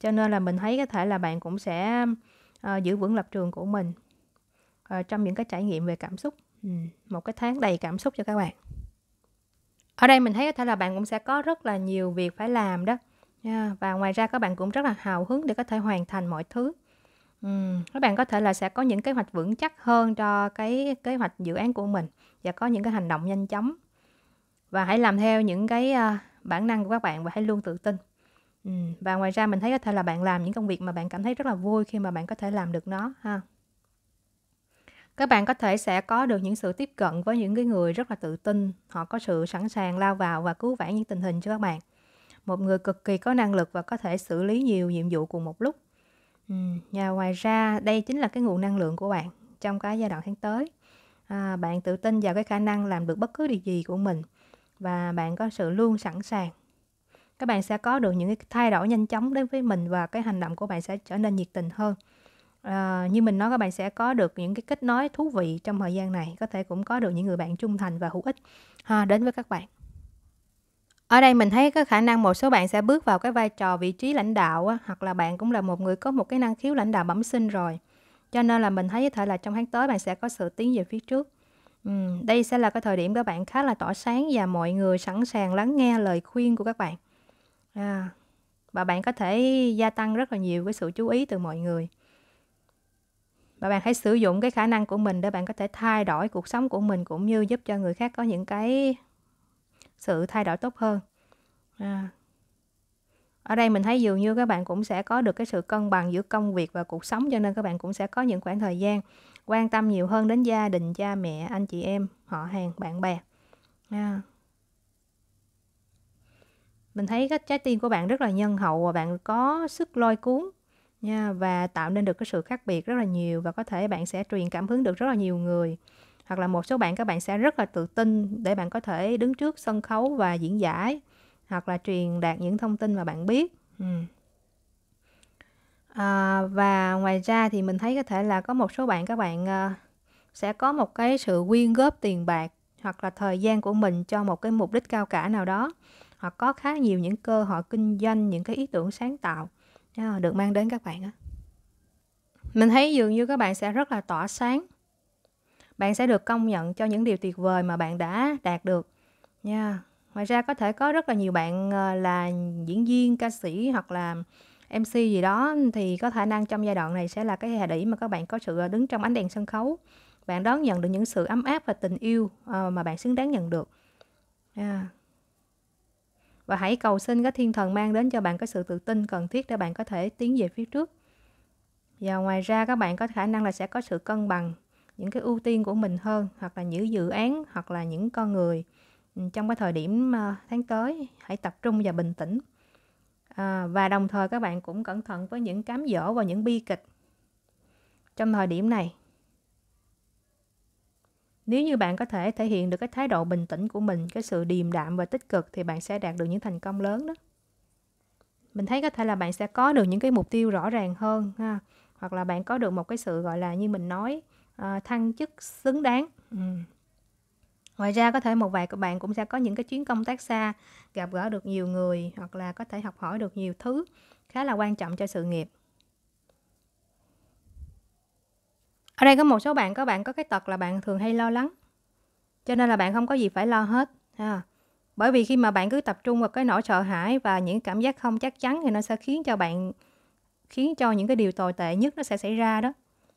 cho nên là mình thấy có thể là bạn cũng sẽ uh, giữ vững lập trường của mình uh, trong những cái trải nghiệm về cảm xúc ừ. một cái tháng đầy cảm xúc cho các bạn ở đây mình thấy có thể là bạn cũng sẽ có rất là nhiều việc phải làm đó yeah. và ngoài ra các bạn cũng rất là hào hứng để có thể hoàn thành mọi thứ ừ. các bạn có thể là sẽ có những kế hoạch vững chắc hơn cho cái kế hoạch dự án của mình và có những cái hành động nhanh chóng và hãy làm theo những cái uh, bản năng của các bạn và hãy luôn tự tin và ngoài ra mình thấy có thể là bạn làm những công việc mà bạn cảm thấy rất là vui khi mà bạn có thể làm được nó ha. Các bạn có thể sẽ có được những sự tiếp cận với những cái người rất là tự tin, họ có sự sẵn sàng lao vào và cứu vãn những tình hình cho các bạn. Một người cực kỳ có năng lực và có thể xử lý nhiều nhiệm vụ cùng một lúc. Và ngoài ra đây chính là cái nguồn năng lượng của bạn trong cái giai đoạn tháng tới. À, bạn tự tin vào cái khả năng làm được bất cứ điều gì của mình và bạn có sự luôn sẵn sàng các bạn sẽ có được những cái thay đổi nhanh chóng đến với mình và cái hành động của bạn sẽ trở nên nhiệt tình hơn à, như mình nói các bạn sẽ có được những cái kết nối thú vị trong thời gian này có thể cũng có được những người bạn trung thành và hữu ích ha, đến với các bạn ở đây mình thấy có khả năng một số bạn sẽ bước vào cái vai trò vị trí lãnh đạo hoặc là bạn cũng là một người có một cái năng khiếu lãnh đạo bẩm sinh rồi cho nên là mình thấy có thể là trong tháng tới bạn sẽ có sự tiến về phía trước ừ, đây sẽ là cái thời điểm các bạn khá là tỏa sáng và mọi người sẵn sàng lắng nghe lời khuyên của các bạn à, và bạn có thể gia tăng rất là nhiều cái sự chú ý từ mọi người và bạn hãy sử dụng cái khả năng của mình để bạn có thể thay đổi cuộc sống của mình cũng như giúp cho người khác có những cái sự thay đổi tốt hơn à. ở đây mình thấy dường như các bạn cũng sẽ có được cái sự cân bằng giữa công việc và cuộc sống cho nên các bạn cũng sẽ có những khoảng thời gian quan tâm nhiều hơn đến gia đình cha mẹ anh chị em họ hàng bạn bè à mình thấy cái trái tim của bạn rất là nhân hậu và bạn có sức lôi cuốn nha và tạo nên được cái sự khác biệt rất là nhiều và có thể bạn sẽ truyền cảm hứng được rất là nhiều người hoặc là một số bạn các bạn sẽ rất là tự tin để bạn có thể đứng trước sân khấu và diễn giải hoặc là truyền đạt những thông tin mà bạn biết ừ. à, và ngoài ra thì mình thấy có thể là có một số bạn các bạn uh, sẽ có một cái sự quyên góp tiền bạc hoặc là thời gian của mình cho một cái mục đích cao cả nào đó họ có khá nhiều những cơ hội kinh doanh những cái ý tưởng sáng tạo à, được mang đến các bạn mình thấy dường như các bạn sẽ rất là tỏa sáng bạn sẽ được công nhận cho những điều tuyệt vời mà bạn đã đạt được nha ngoài ra có thể có rất là nhiều bạn ờ, là diễn viên ca sĩ hoặc là mc gì đó thì có khả năng trong giai đoạn này sẽ là cái hệ đỉ mà các bạn có sự ờ, đứng trong ánh đèn sân khấu bạn đón nhận được những sự ấm áp và tình yêu ờ, mà bạn xứng đáng nhận được và hãy cầu xin các thiên thần mang đến cho bạn cái sự tự tin cần thiết để bạn có thể tiến về phía trước và ngoài ra các bạn có khả năng là sẽ có sự cân bằng những cái ưu tiên của mình hơn hoặc là những dự án hoặc là những con người ừ, trong cái thời điểm ờ, tháng tới hãy tập trung và bình tĩnh à, và đồng thời các bạn cũng cẩn thận với những cám dỗ và những bi kịch trong thời điểm này nếu như bạn có thể thể hiện được cái thái độ bình tĩnh của mình cái sự điềm đạm và tích cực thì bạn sẽ đạt được những thành công lớn đó mình thấy có thể là bạn sẽ có được những cái mục tiêu rõ ràng hơn ha hoặc là bạn có được một cái sự gọi là như mình nói ờ, thăng chức xứng đáng ừ. ngoài ra có thể một vài của bạn cũng sẽ có những cái chuyến công tác xa gặp gỡ được nhiều người hoặc là có thể học hỏi được nhiều thứ khá là quan trọng cho sự nghiệp ở đây có một số bạn các bạn có cái tật là bạn thường hay lo lắng cho nên là bạn không có gì phải lo hết ha bởi vì khi mà bạn cứ tập trung vào cái nỗi sợ hãi và những cảm giác không chắc chắn thì nó sẽ khiến cho bạn khiến cho những cái điều tồi tệ nhất nó sẽ xảy ra đó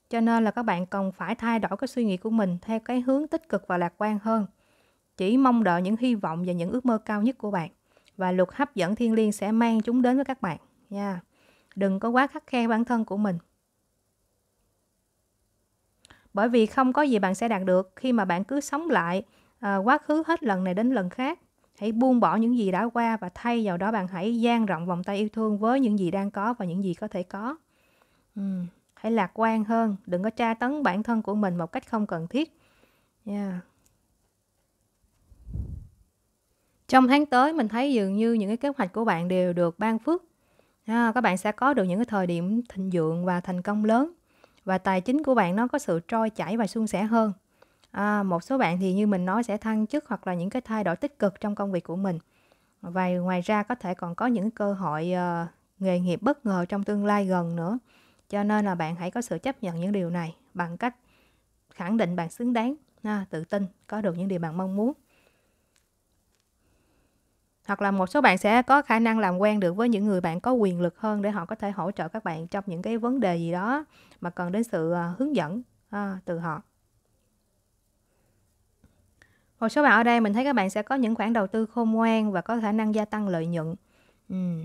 cho nên là các bạn cần phải thay đổi cái suy nghĩ của mình theo cái hướng tích cực và lạc quan hơn chỉ mong đợi những hy vọng và những ước mơ cao nhất của bạn và luật hấp dẫn thiên liêng sẽ mang chúng đến với các bạn nha đừng có quá khắc khe bản thân của mình bởi vì không có gì bạn sẽ đạt được khi mà bạn cứ sống lại à, quá khứ hết lần này đến lần khác hãy buông bỏ những gì đã qua và thay vào đó bạn hãy dang rộng vòng tay yêu thương với những gì đang có và những gì có thể có ừ. hãy lạc quan hơn đừng có tra tấn bản thân của mình một cách không cần thiết yeah. trong tháng tới mình thấy dường như những cái kế hoạch của bạn đều được ban phước à, các bạn sẽ có được những cái thời điểm thịnh vượng và thành công lớn và tài chính của bạn nó có sự trôi chảy và suôn sẻ hơn à, một số bạn thì như mình nói sẽ thăng chức hoặc là những cái thay đổi tích cực trong công việc của mình và ngoài ra có thể còn có những cơ hội uh, nghề nghiệp bất ngờ trong tương lai gần nữa cho nên là bạn hãy có sự chấp nhận những điều này bằng cách khẳng định bạn xứng đáng à, tự tin có được những điều bạn mong muốn hoặc là một số bạn sẽ có khả năng làm quen được với những người bạn có quyền lực hơn để họ có thể hỗ trợ các bạn trong những cái vấn đề gì đó mà cần đến sự ờ, hướng dẫn à, từ họ một số bạn ở đây mình thấy các bạn sẽ có những khoản đầu tư khôn ngoan và có khả năng gia tăng lợi nhuận ừ.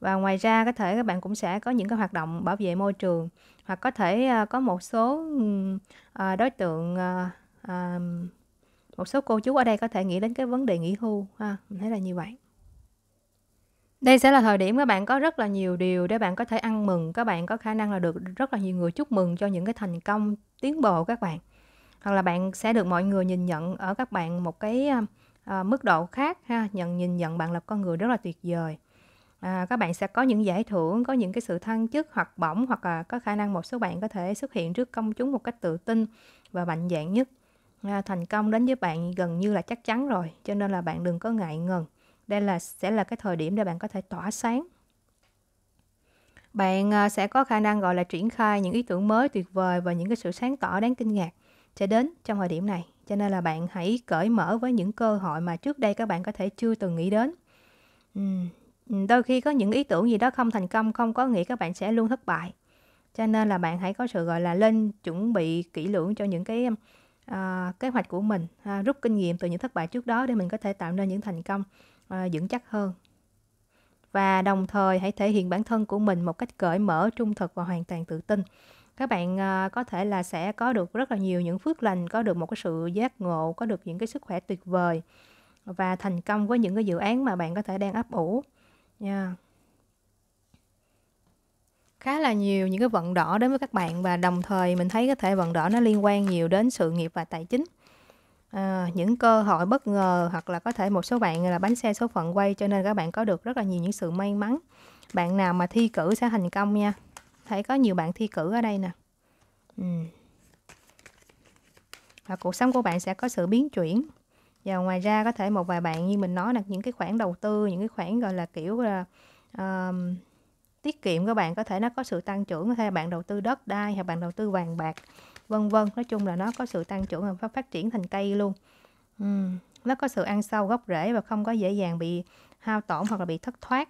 và ngoài ra có thể các bạn cũng sẽ có những cái hoạt động bảo vệ môi trường hoặc có thể ờ, có một số đối tượng một số cô chú ở đây có thể nghĩ đến cái vấn đề nghỉ hưu ha mình thấy là như vậy đây sẽ là thời điểm các bạn có rất là nhiều điều để bạn có thể ăn mừng các bạn có khả năng là được rất là nhiều người chúc mừng cho những cái thành công tiến bộ các bạn hoặc là bạn sẽ được mọi người nhìn nhận ở các bạn một cái à, mức độ khác ha nhận nhìn nhận bạn là con người rất là tuyệt vời à, các bạn sẽ có những giải thưởng có những cái sự thăng chức hoặc bổng hoặc là có khả năng một số bạn có thể xuất hiện trước công chúng một cách tự tin và mạnh dạn nhất à, thành công đến với bạn gần như là chắc chắn rồi cho nên là bạn đừng có ngại ngần đây là sẽ là cái thời điểm để bạn có thể tỏa sáng bạn à, sẽ có khả năng gọi là triển khai những ý tưởng mới tuyệt vời và những cái sự sáng tỏ đáng kinh ngạc sẽ đến trong thời điểm này cho nên là bạn hãy cởi mở với những cơ hội mà trước đây các bạn có thể chưa từng nghĩ đến uhm, đôi khi có những ý tưởng gì đó không thành công không có nghĩa các bạn sẽ luôn thất bại cho nên là bạn hãy có sự gọi là lên chuẩn bị kỹ lưỡng cho những cái à, kế hoạch của mình à, rút kinh nghiệm từ những thất bại trước đó để mình có thể tạo nên những thành công à, vững chắc hơn và đồng thời hãy thể hiện bản thân của mình một cách cởi mở trung thực và hoàn toàn tự tin các bạn à, có thể là sẽ có được rất là nhiều những phước lành có được một cái sự giác ngộ có được những cái sức khỏe tuyệt vời và thành công với những cái dự án mà bạn có thể đang ấp ủ nha yeah khá là nhiều những cái vận đỏ đến với các bạn và đồng thời mình thấy có thể vận đỏ nó liên quan nhiều đến sự nghiệp và tài chính à, những cơ hội bất ngờ hoặc là có thể một số bạn là bánh xe số phận quay cho nên các bạn có được rất là nhiều những sự may mắn bạn nào mà thi cử sẽ thành công nha thấy có nhiều bạn thi cử ở đây nè ừ. và cuộc sống của bạn sẽ có sự biến chuyển và ngoài ra có thể một vài bạn như mình nói là những cái khoản đầu tư những cái khoản gọi là kiểu là uh, tiết kiệm các bạn có thể nó có sự tăng trưởng có thể bạn đầu tư đất đai hoặc bạn đầu tư vàng bạc vân vân nói chung là nó có sự tăng trưởng và phát triển thành cây luôn ừ. nó có sự ăn sâu gốc rễ và không có dễ dàng bị hao tổn hoặc là bị thất thoát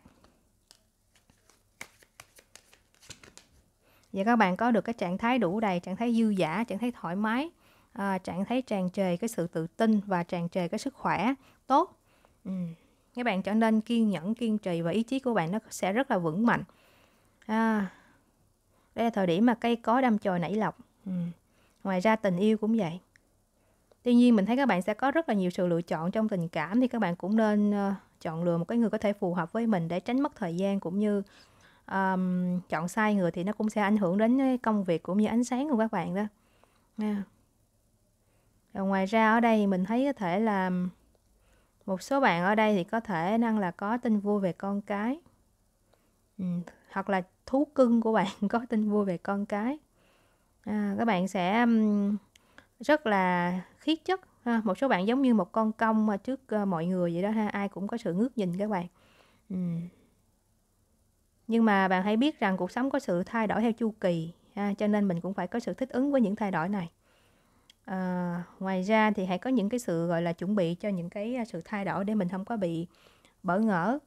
và các bạn có được cái trạng thái đủ đầy trạng thái dư giả trạng thái thoải mái à, trạng thái tràn trề cái sự tự tin và tràn trề cái sức khỏe tốt ừ. các bạn trở nên kiên nhẫn kiên trì và ý chí của bạn nó sẽ rất là vững mạnh à, đây là thời điểm mà cây có đâm chồi nảy lọc ừ. ngoài ra tình yêu cũng vậy tuy nhiên mình thấy các bạn sẽ có rất là nhiều sự lựa chọn trong tình cảm thì các bạn cũng nên uh, chọn lựa một cái người có thể phù hợp với mình để tránh mất thời gian cũng như um, chọn sai người thì nó cũng sẽ ảnh hưởng đến công việc cũng như ánh sáng của các bạn đó à. Rồi ngoài ra ở đây mình thấy có thể là một số bạn ở đây thì có thể năng là có tin vui về con cái ừ, hoặc là thú cưng của bạn có tin vui về con cái à, các bạn sẽ rất là khiết chất ha. một số bạn giống như một con công à, trước ờ, mọi người vậy đó ha ai cũng có sự ngước nhìn các bạn ừ. nhưng mà bạn hãy biết rằng cuộc sống có sự thay đổi theo chu kỳ ha. cho nên mình cũng phải có sự thích ứng với những thay đổi này à, ngoài ra thì hãy có những cái sự gọi là chuẩn bị cho những cái à, sự thay đổi để mình không có bị bỡ ngỡ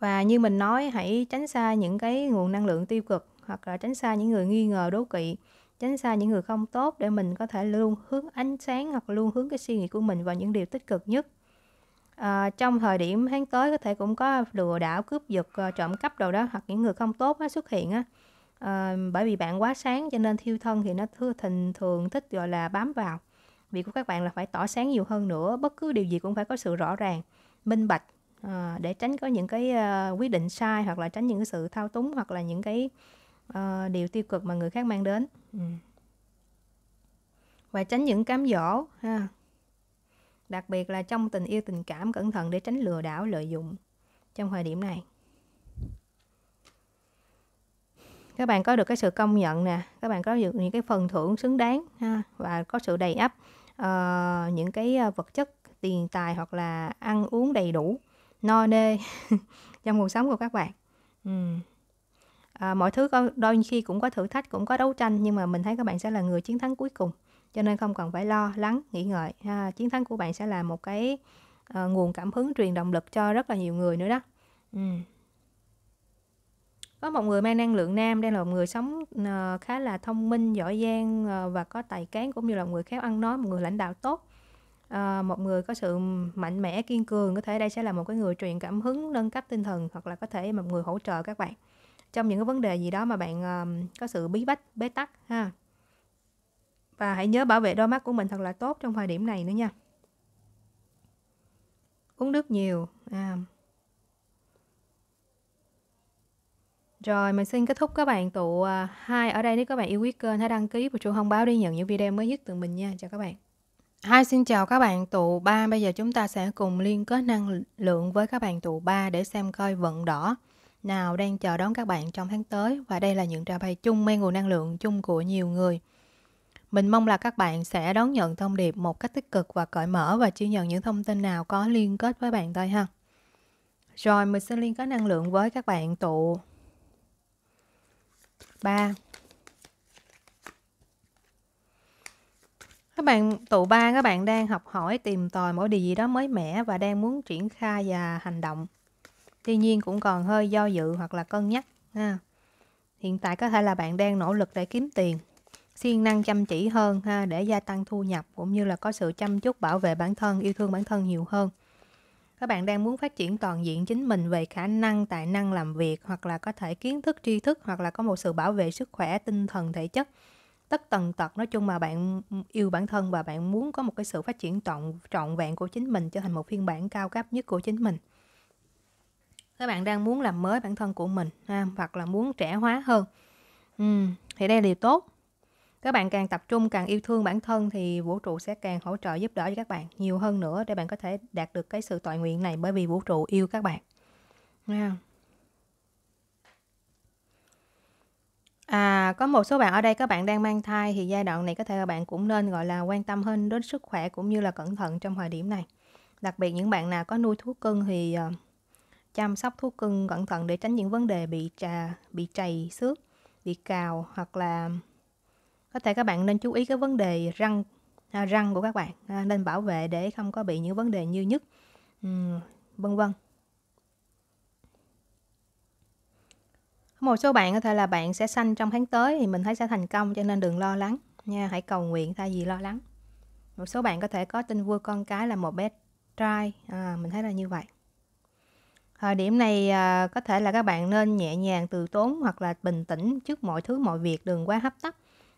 và như mình nói hãy tránh xa những cái nguồn năng lượng tiêu cực hoặc là tránh xa những người nghi ngờ đố kỵ tránh xa những người không tốt để mình có thể luôn hướng ánh sáng hoặc luôn hướng cái suy nghĩ của mình vào những điều tích cực nhất à, trong thời điểm tháng tới có thể cũng có lừa đảo cướp giật ờ, trộm cắp đồ đó hoặc những người không tốt xuất hiện á à, bởi vì bạn quá sáng cho nên thiêu thân thì nó thưa thình thường thích gọi là bám vào việc của các bạn là phải tỏ sáng nhiều hơn nữa bất cứ điều gì cũng phải có sự rõ ràng minh bạch à, để tránh có những cái uh, quyết định sai hoặc là tránh những cái sự thao túng hoặc là những cái uh, điều tiêu cực mà người khác mang đến ừ. và tránh những cám dỗ ha đặc biệt là trong tình yêu tình cảm cẩn thận để tránh lừa đảo lợi dụng trong thời điểm này các bạn có được cái sự công nhận nè các bạn có được những cái phần thưởng xứng đáng ha và có sự đầy ắp uh, những cái vật chất tiền tài hoặc là ăn uống đầy đủ no nê trong cuộc sống của các bạn ừ. à, mọi thứ có, đôi khi cũng có thử thách cũng có đấu tranh nhưng mà mình thấy các bạn sẽ là người chiến thắng cuối cùng cho nên không cần phải lo lắng nghĩ ngợi ha, chiến thắng của bạn sẽ là một cái à, nguồn cảm hứng truyền động lực cho rất là nhiều người nữa đó ừ. có một người mang năng lượng nam đây là một người sống à, khá là thông minh giỏi giang à, và có tài cán cũng như là một người khéo ăn nói một người lãnh đạo tốt à, một người có sự mạnh mẽ kiên cường có thể đây sẽ là một cái người truyền cảm hứng nâng cấp tinh thần hoặc là có thể một người hỗ trợ các bạn trong những cái vấn đề gì đó mà bạn um, có sự bí bách bế tắc ha và hãy nhớ bảo vệ đôi mắt của mình thật là tốt trong thời điểm này nữa nha uống nước nhiều à. rồi mình xin kết thúc các bạn tụ à, hai ở đây nếu các bạn yêu quý kênh hãy đăng ký và chuông thông báo để nhận những video mới nhất từ mình nha chào các bạn Hi, xin chào các bạn tụ 3. Bây giờ chúng ta sẽ cùng liên kết năng lượng với các bạn tụ 3 để xem coi vận đỏ nào đang chờ đón các bạn trong tháng tới và đây là những trà bài chung mang nguồn năng lượng chung của nhiều người. Mình mong là các bạn sẽ đón nhận thông điệp một cách tích cực và cởi mở và chỉ nhận những thông tin nào có liên kết với bạn thôi ha. Rồi mình sẽ liên kết năng lượng với các bạn tụ 3. Các bạn tụ ba các bạn đang học hỏi tìm tòi mỗi điều gì đó mới mẻ và đang muốn triển khai và hành động. Tuy nhiên cũng còn hơi do dự hoặc là cân nhắc ha. Hiện tại có thể là bạn đang nỗ lực để kiếm tiền, siêng năng chăm chỉ hơn ha để gia tăng thu nhập cũng như là có sự chăm chút bảo vệ bản thân, yêu thương bản thân nhiều hơn. Các bạn đang muốn phát triển toàn diện chính mình về khả năng, tài năng làm việc hoặc là có thể kiến thức tri thức hoặc là có một sự bảo vệ sức khỏe, tinh thần, thể chất tất tần tật nói chung mà bạn yêu bản thân và bạn muốn có một cái sự phát triển trọn trọn vẹn của chính mình trở thành một phiên bản cao cấp nhất của chính mình các bạn đang muốn làm mới bản thân của mình ha, hoặc là muốn trẻ hóa hơn ừ, thì đây là điều tốt các bạn càng tập trung càng yêu thương bản thân thì vũ trụ sẽ càng hỗ trợ giúp đỡ cho các bạn nhiều hơn nữa để bạn có thể đạt được cái sự toại nguyện này bởi vì vũ trụ yêu các bạn ha. À, có một số bạn ở đây các bạn đang mang thai thì giai đoạn này có thể là bạn cũng nên, gọi là, quan tâm hơn đến sức khỏe cũng như là cẩn thận trong thời điểm này. Đặc biệt những bạn nào có nuôi thú cưng thì, ờ, chăm sóc thú cưng cẩn thận để tránh những vấn đề bị trà bị trầy xước, bị cào hoặc là có thể các bạn nên chú ý cái vấn đề răng, à, răng của các bạn, à, nên bảo vệ để không có bị những vấn đề như nhức, vân vân. một số bạn có thể là bạn sẽ sanh trong tháng tới thì mình thấy sẽ thành công cho nên đừng lo lắng nha hãy cầu nguyện thay vì lo lắng một số bạn có thể có tin vui con cái là một bé trai à, mình thấy là như vậy thời điểm này à, có thể là các bạn nên nhẹ nhàng từ tốn hoặc là bình tĩnh trước mọi thứ mọi việc đừng quá hấp tấp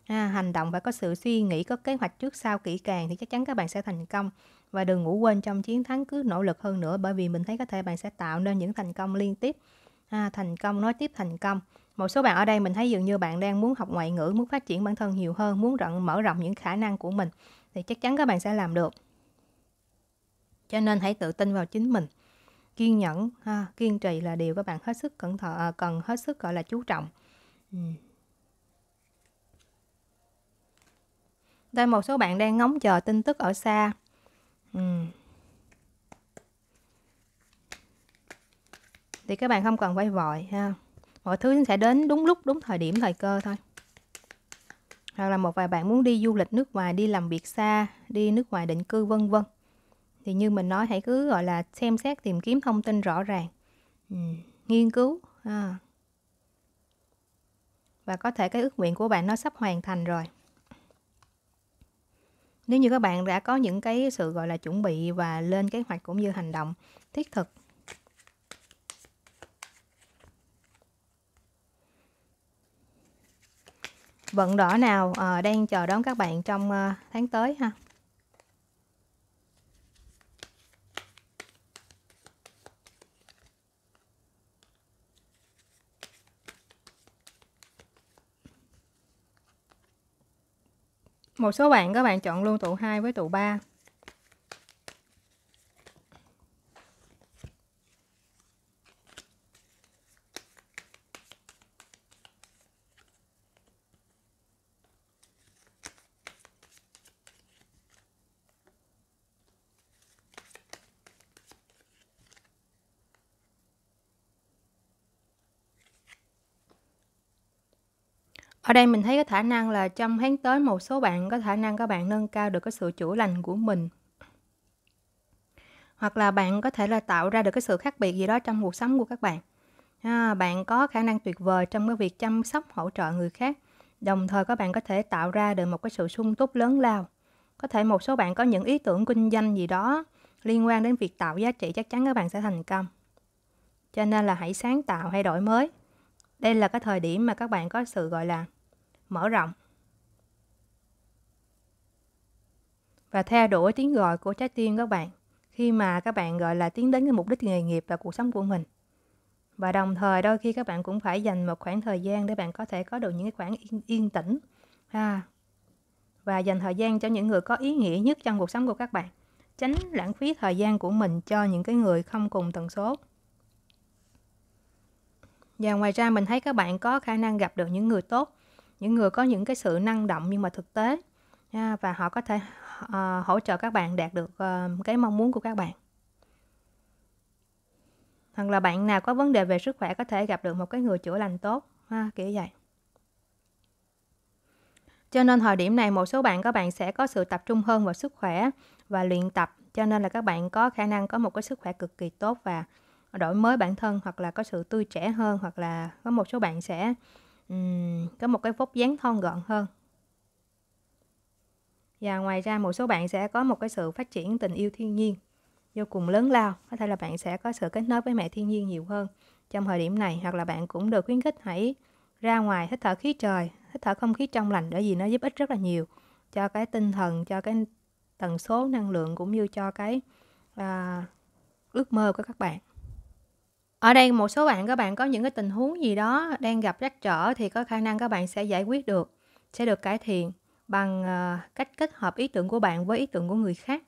à, hành động phải có sự suy nghĩ có kế hoạch trước sau kỹ càng thì chắc chắn các bạn sẽ thành công và đừng ngủ quên trong chiến thắng cứ nỗ lực hơn nữa bởi vì mình thấy có thể bạn sẽ tạo nên những thành công liên tiếp à, thành công nói tiếp thành công một số bạn ở đây mình thấy dường như bạn đang muốn học ngoại ngữ muốn phát triển bản thân nhiều hơn muốn rộng mở rộng những khả năng của mình thì chắc chắn các bạn sẽ làm được cho nên hãy tự tin vào chính mình kiên nhẫn ha, kiên trì là điều các bạn hết sức cẩn thận à, cần hết sức gọi là chú trọng ừ. đây một số bạn đang ngóng chờ tin tức ở xa ừ. thì các bạn không cần phải vội ha mọi thứ sẽ đến đúng lúc đúng thời điểm thời cơ thôi hoặc là một vài bạn muốn đi du lịch nước ngoài đi làm việc xa đi nước ngoài định cư vân vân thì như mình nói hãy cứ gọi là xem xét tìm kiếm thông tin rõ ràng ừ, nghiên cứu à. và có thể cái ước nguyện của bạn nó sắp hoàn thành rồi nếu như các bạn đã có những cái sự gọi là chuẩn bị và lên kế hoạch cũng như hành động thiết thực vận đỏ nào à, đang chờ đón các bạn trong à, tháng tới ha một số bạn các bạn chọn luôn tụ 2 với tụ 3 Ở đây mình thấy cái khả năng là trong tháng tới một số bạn có khả năng các bạn nâng cao được cái sự chủ lành của mình. Hoặc là bạn có thể là tạo ra được cái sự khác biệt gì đó trong cuộc sống của các bạn. À, bạn có khả năng tuyệt vời trong cái việc chăm sóc hỗ trợ người khác. Đồng thời các bạn có thể tạo ra được một cái sự sung túc lớn lao. Có thể một số bạn có những ý tưởng kinh doanh gì đó liên quan đến việc tạo giá trị chắc chắn các bạn sẽ thành công. Cho nên là hãy sáng tạo hay đổi mới. Đây là cái thời điểm mà các bạn có sự gọi là mở rộng và theo đuổi tiếng gọi của trái tim các bạn khi mà các bạn gọi là tiến đến cái mục đích nghề nghiệp và cuộc sống của mình và đồng thời đôi khi các bạn cũng phải dành một khoảng thời gian để bạn có thể có được những cái khoảng yên, yên tĩnh ha và dành thời gian cho những người có ý nghĩa nhất trong cuộc sống của các bạn tránh lãng phí thời gian của mình cho những cái người không cùng tần số và ngoài ra mình thấy các bạn có khả năng gặp được những người tốt những người có những cái sự năng động nhưng mà thực tế và họ có thể ờ, hỗ trợ các bạn đạt được ờ, cái mong muốn của các bạn hoặc là bạn nào có vấn đề về sức khỏe có thể gặp được một cái người chữa lành tốt ha, kiểu vậy cho nên thời điểm này một số bạn các bạn sẽ có sự tập trung hơn vào sức khỏe và luyện tập cho nên là các bạn có khả năng có một cái sức khỏe cực kỳ tốt và đổi mới bản thân hoặc là có sự tươi trẻ hơn hoặc là có một số bạn sẽ um, có một cái vóc dáng thon gọn hơn và ngoài ra một số bạn sẽ có một cái sự phát triển tình yêu thiên nhiên vô cùng lớn lao có thể là bạn sẽ có sự kết nối với mẹ thiên nhiên nhiều hơn trong thời điểm này hoặc là bạn cũng được khuyến khích hãy ra ngoài hít thở khí trời hít thở không khí trong lành để vì nó giúp ích rất là nhiều cho cái tinh thần cho cái tần số năng lượng cũng như cho cái à, ước mơ của các bạn ở đây một số bạn các bạn có những cái tình huống gì đó đang gặp rắc trở thì có khả năng các bạn sẽ giải quyết được, sẽ được cải thiện bằng ờ, cách kết hợp ý tưởng của bạn với ý tưởng của người khác.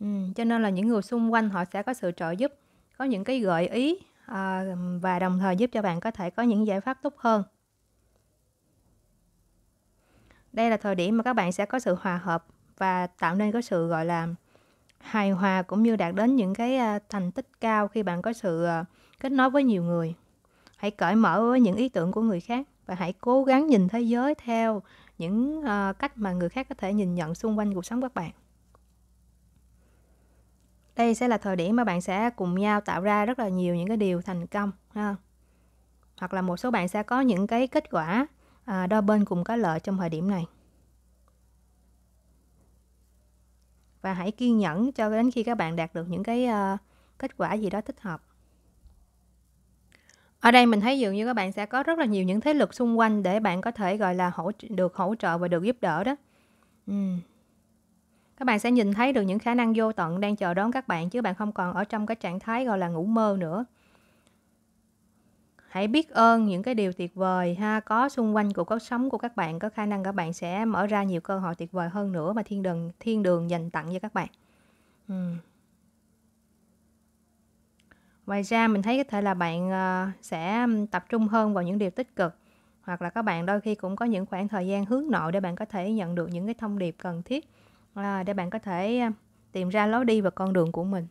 Ừ, cho nên là những người xung quanh họ sẽ có sự trợ giúp, có những cái gợi ý à, và đồng thời giúp cho bạn có thể có những giải pháp tốt hơn. Đây là thời điểm mà các bạn sẽ có sự hòa hợp và tạo nên có sự gọi là hài hòa cũng như đạt đến những cái ờ, thành tích cao khi bạn có sự kết nối với nhiều người hãy cởi mở với những ý tưởng của người khác và hãy cố gắng nhìn thế giới theo những uh, cách mà người khác có thể nhìn nhận xung quanh cuộc sống các bạn đây sẽ là thời điểm mà bạn sẽ cùng nhau tạo ra rất là nhiều những cái điều thành công ha hoặc là một số bạn sẽ có những cái kết quả à, đôi bên cùng có lợi trong thời điểm này và hãy kiên nhẫn cho đến khi các bạn đạt được những cái uh, kết quả gì đó thích hợp ở đây mình thấy dường như các bạn sẽ có rất là nhiều những thế lực xung quanh để bạn có thể gọi là hỗ được hỗ trợ và được giúp đỡ đó. Ừ. Các bạn sẽ nhìn thấy được những khả năng vô tận đang chờ đón các bạn chứ bạn không còn ở trong cái trạng thái gọi là ngủ mơ nữa. Hãy biết ơn những cái điều tuyệt vời ha có xung quanh cuộc cuộc sống của các bạn có khả năng các bạn sẽ mở ra nhiều cơ hội tuyệt vời hơn nữa mà thiên đường thiên đường dành tặng cho các bạn. Ừ ngoài ra mình thấy có thể là bạn ờ, sẽ tập trung hơn vào những điều tích cực hoặc là các bạn đôi khi cũng có những khoảng thời gian hướng nội để bạn có thể nhận được những cái thông điệp cần thiết ờ, để bạn có thể ờ, tìm ra lối đi và con đường của mình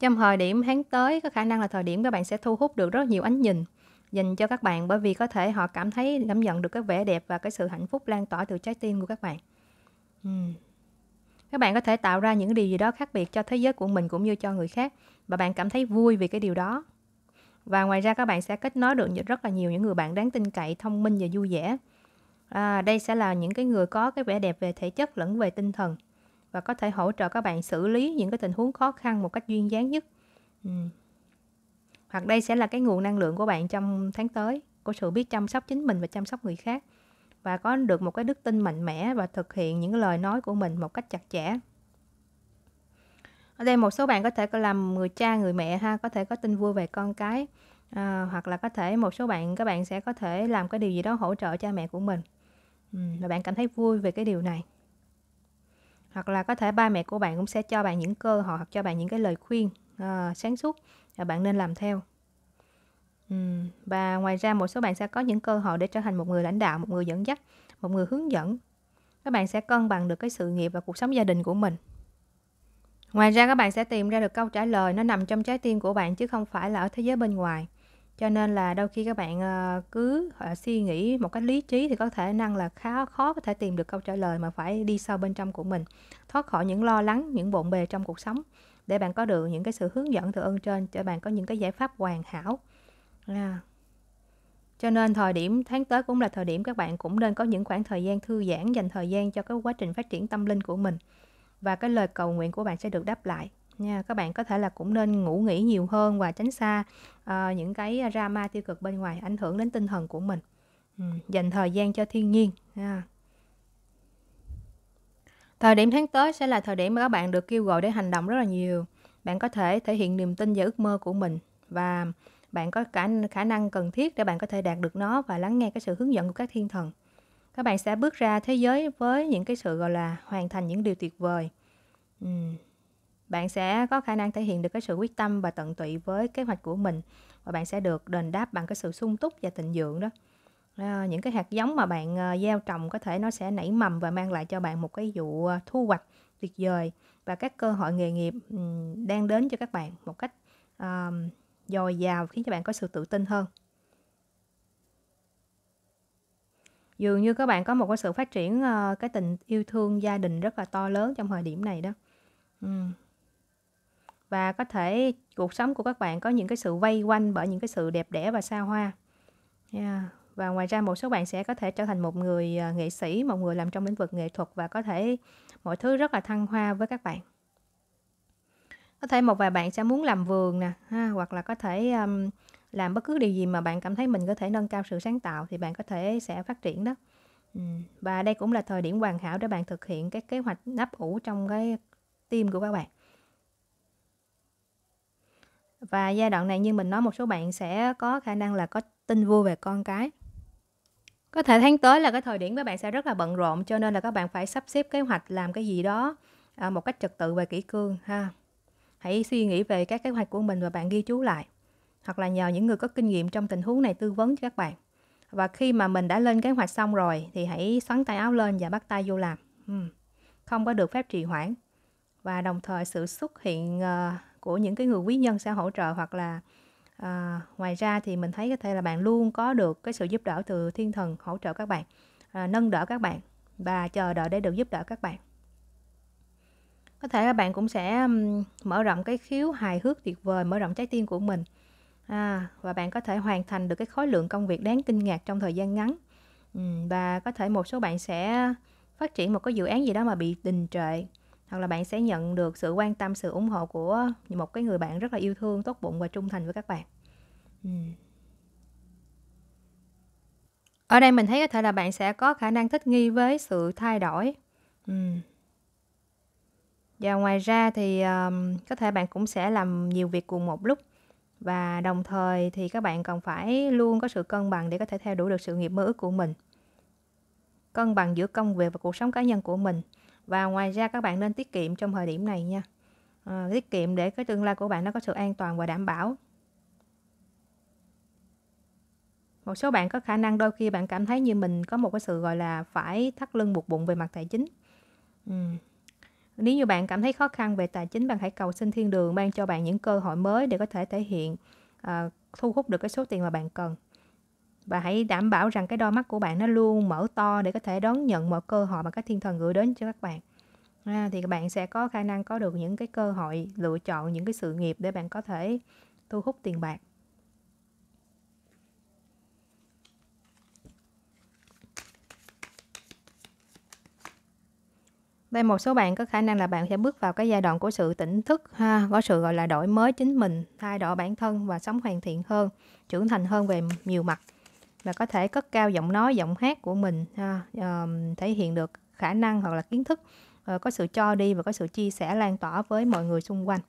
trong thời điểm tháng tới có khả năng là thời điểm các bạn sẽ thu hút được rất nhiều ánh nhìn dành cho các bạn bởi vì có thể họ cảm thấy cảm nhận được cái vẻ đẹp và cái sự hạnh phúc lan tỏa từ trái tim của các bạn các bạn có thể tạo ra những điều gì đó khác biệt cho thế giới của mình cũng như cho người khác và bạn cảm thấy vui vì cái điều đó và ngoài ra các bạn sẽ kết nối được rất là nhiều những người bạn đáng tin cậy thông minh và vui vẻ à, đây sẽ là những cái người có cái vẻ đẹp về thể chất lẫn về tinh thần và có thể hỗ trợ các bạn xử lý những cái tình huống khó khăn một cách duyên dáng nhất ừ. hoặc đây sẽ là cái nguồn năng lượng của bạn trong tháng tới của sự biết chăm sóc chính mình và chăm sóc người khác và có được một cái đức tin mạnh mẽ và thực hiện những lời nói của mình một cách chặt chẽ ở đây một số bạn có thể làm người cha người mẹ ha có thể có tin vui về con cái à, hoặc là có thể một số bạn các bạn sẽ có thể làm cái điều gì đó hỗ trợ cha mẹ của mình ừ, và bạn cảm thấy vui về cái điều này hoặc là có thể ba mẹ của bạn cũng sẽ cho bạn những cơ hội hoặc cho bạn những cái lời khuyên à, sáng suốt và bạn nên làm theo ừ, và ngoài ra một số bạn sẽ có những cơ hội để trở thành một người lãnh đạo một người dẫn dắt một người hướng dẫn các bạn sẽ cân bằng được cái sự nghiệp và cuộc sống gia đình của mình Ngoài ra các bạn sẽ tìm ra được câu trả lời nó nằm trong trái tim của bạn chứ không phải là ở thế giới bên ngoài. Cho nên là đôi khi các bạn ờ, cứ ờ, suy nghĩ một cách lý trí thì có thể năng là khá khó có thể tìm được câu trả lời mà phải đi sâu bên trong của mình. Thoát khỏi những lo lắng, những bộn bề trong cuộc sống để bạn có được những cái sự hướng dẫn từ ơn trên cho bạn có những cái giải pháp hoàn hảo. À. Cho nên thời điểm tháng tới cũng là thời điểm các bạn cũng nên có những khoảng thời gian thư giãn dành thời gian cho cái quá trình phát triển tâm linh của mình và cái lời cầu nguyện của bạn sẽ được đáp lại nha các bạn có thể là cũng nên ngủ nghỉ nhiều hơn và tránh xa uh, những cái drama tiêu cực bên ngoài ảnh hưởng đến tinh thần của mình ừ. dành thời gian cho thiên nhiên nha. thời điểm tháng tới sẽ là thời điểm mà các bạn được kêu gọi để hành động rất là nhiều bạn có thể thể hiện niềm tin và ước mơ của mình và bạn có cả khả năng cần thiết để bạn có thể đạt được nó và lắng nghe cái sự hướng dẫn của các thiên thần các bạn sẽ bước ra thế giới với những cái sự gọi là hoàn thành những điều tuyệt vời bạn sẽ có khả năng thể hiện được cái sự quyết tâm và tận tụy với kế hoạch của mình và bạn sẽ được đền đáp bằng cái sự sung túc và thịnh vượng đó ờ, những cái hạt giống mà bạn ờ, gieo trồng có thể nó sẽ nảy mầm và mang lại cho bạn một cái vụ ờ, thu hoạch tuyệt vời và các cơ hội nghề nghiệp đang đến cho các bạn một cách dồi dào khiến cho bạn có sự tự tin hơn dường như các bạn có một cái sự phát triển uh, cái tình yêu thương gia đình rất là to lớn trong thời điểm này đó ừ. và có thể cuộc sống của các bạn có những cái sự vây quanh bởi những cái sự đẹp đẽ và xa hoa yeah. và ngoài ra một số bạn sẽ có thể trở thành một người ờ, nghệ sĩ một người làm trong lĩnh vực nghệ thuật và có thể mọi thứ rất là thăng hoa với các bạn có thể một vài bạn sẽ muốn làm vườn nè ha, hoặc là có thể um, làm bất cứ điều gì mà bạn cảm thấy mình có thể nâng cao sự sáng tạo thì bạn có thể sẽ phát triển đó và đây cũng là thời điểm hoàn hảo để bạn thực hiện các kế hoạch nắp ủ trong cái tim của các bạn và giai đoạn này như mình nói một số bạn sẽ có khả năng là có tin vui về con cái có thể tháng tới là cái thời điểm các bạn sẽ rất là bận rộn cho nên là các bạn phải sắp xếp kế hoạch làm cái gì đó à, một cách trật tự và kỹ cương ha hãy suy nghĩ về các kế hoạch của mình và bạn ghi chú lại hoặc là nhờ những người có kinh nghiệm trong tình huống này tư vấn cho các bạn và khi mà mình đã lên kế hoạch xong rồi thì hãy xoắn tay áo lên và bắt tay vô làm không có được phép trì hoãn và đồng thời sự xuất hiện ờ, của những cái người quý nhân sẽ hỗ trợ hoặc là à, ngoài ra thì mình thấy có thể là bạn luôn có được cái sự giúp đỡ từ thiên thần hỗ trợ các bạn à, nâng đỡ các bạn và chờ đợi để được giúp đỡ các bạn có thể là bạn cũng sẽ mở rộng cái khiếu hài hước tuyệt vời mở rộng trái tim của mình à, và bạn có thể hoàn thành được cái khối lượng công việc đáng kinh ngạc trong thời gian ngắn ừ, và có thể một số bạn sẽ phát triển một cái dự án gì đó mà bị đình trệ hoặc là bạn sẽ nhận được sự quan tâm sự ủng hộ của một cái người bạn rất là yêu thương tốt bụng và trung thành với các bạn ừ. ở đây mình thấy có thể là bạn sẽ có khả năng thích nghi với sự thay đổi ừ. và ngoài ra thì um, có thể bạn cũng sẽ làm nhiều việc cùng một lúc và đồng thời thì các bạn còn phải luôn có sự cân bằng để có thể theo đuổi được sự nghiệp mơ ước của mình cân bằng giữa công việc và cuộc sống cá nhân của mình và ngoài ra các bạn nên tiết kiệm trong thời điểm này nha à, tiết kiệm để cái tương lai của bạn nó có sự an toàn và đảm bảo một số bạn có khả năng đôi khi bạn cảm thấy như mình có một cái sự gọi là phải thắt lưng buộc bụng về mặt tài chính nếu như bạn cảm thấy khó khăn về tài chính, bạn hãy cầu xin thiên đường ban cho bạn những cơ hội mới để có thể thể hiện, à, thu hút được cái số tiền mà bạn cần. Và hãy đảm bảo rằng cái đôi mắt của bạn nó luôn mở to để có thể đón nhận mọi cơ hội mà các thiên thần gửi đến cho các bạn. À, thì các bạn sẽ có khả năng có được những cái cơ hội lựa chọn những cái sự nghiệp để bạn có thể thu hút tiền bạc. Đây một số bạn có khả năng là bạn sẽ bước vào cái giai đoạn của sự tỉnh thức ha, có sự gọi là đổi mới chính mình, thay đổi bản thân và sống hoàn thiện hơn, trưởng thành hơn về nhiều mặt. Và có thể cất cao giọng nói, giọng hát của mình ha, uh, thể hiện được khả năng hoặc là kiến thức, uh, có sự cho đi và có sự chia sẻ lan tỏa với mọi người xung quanh.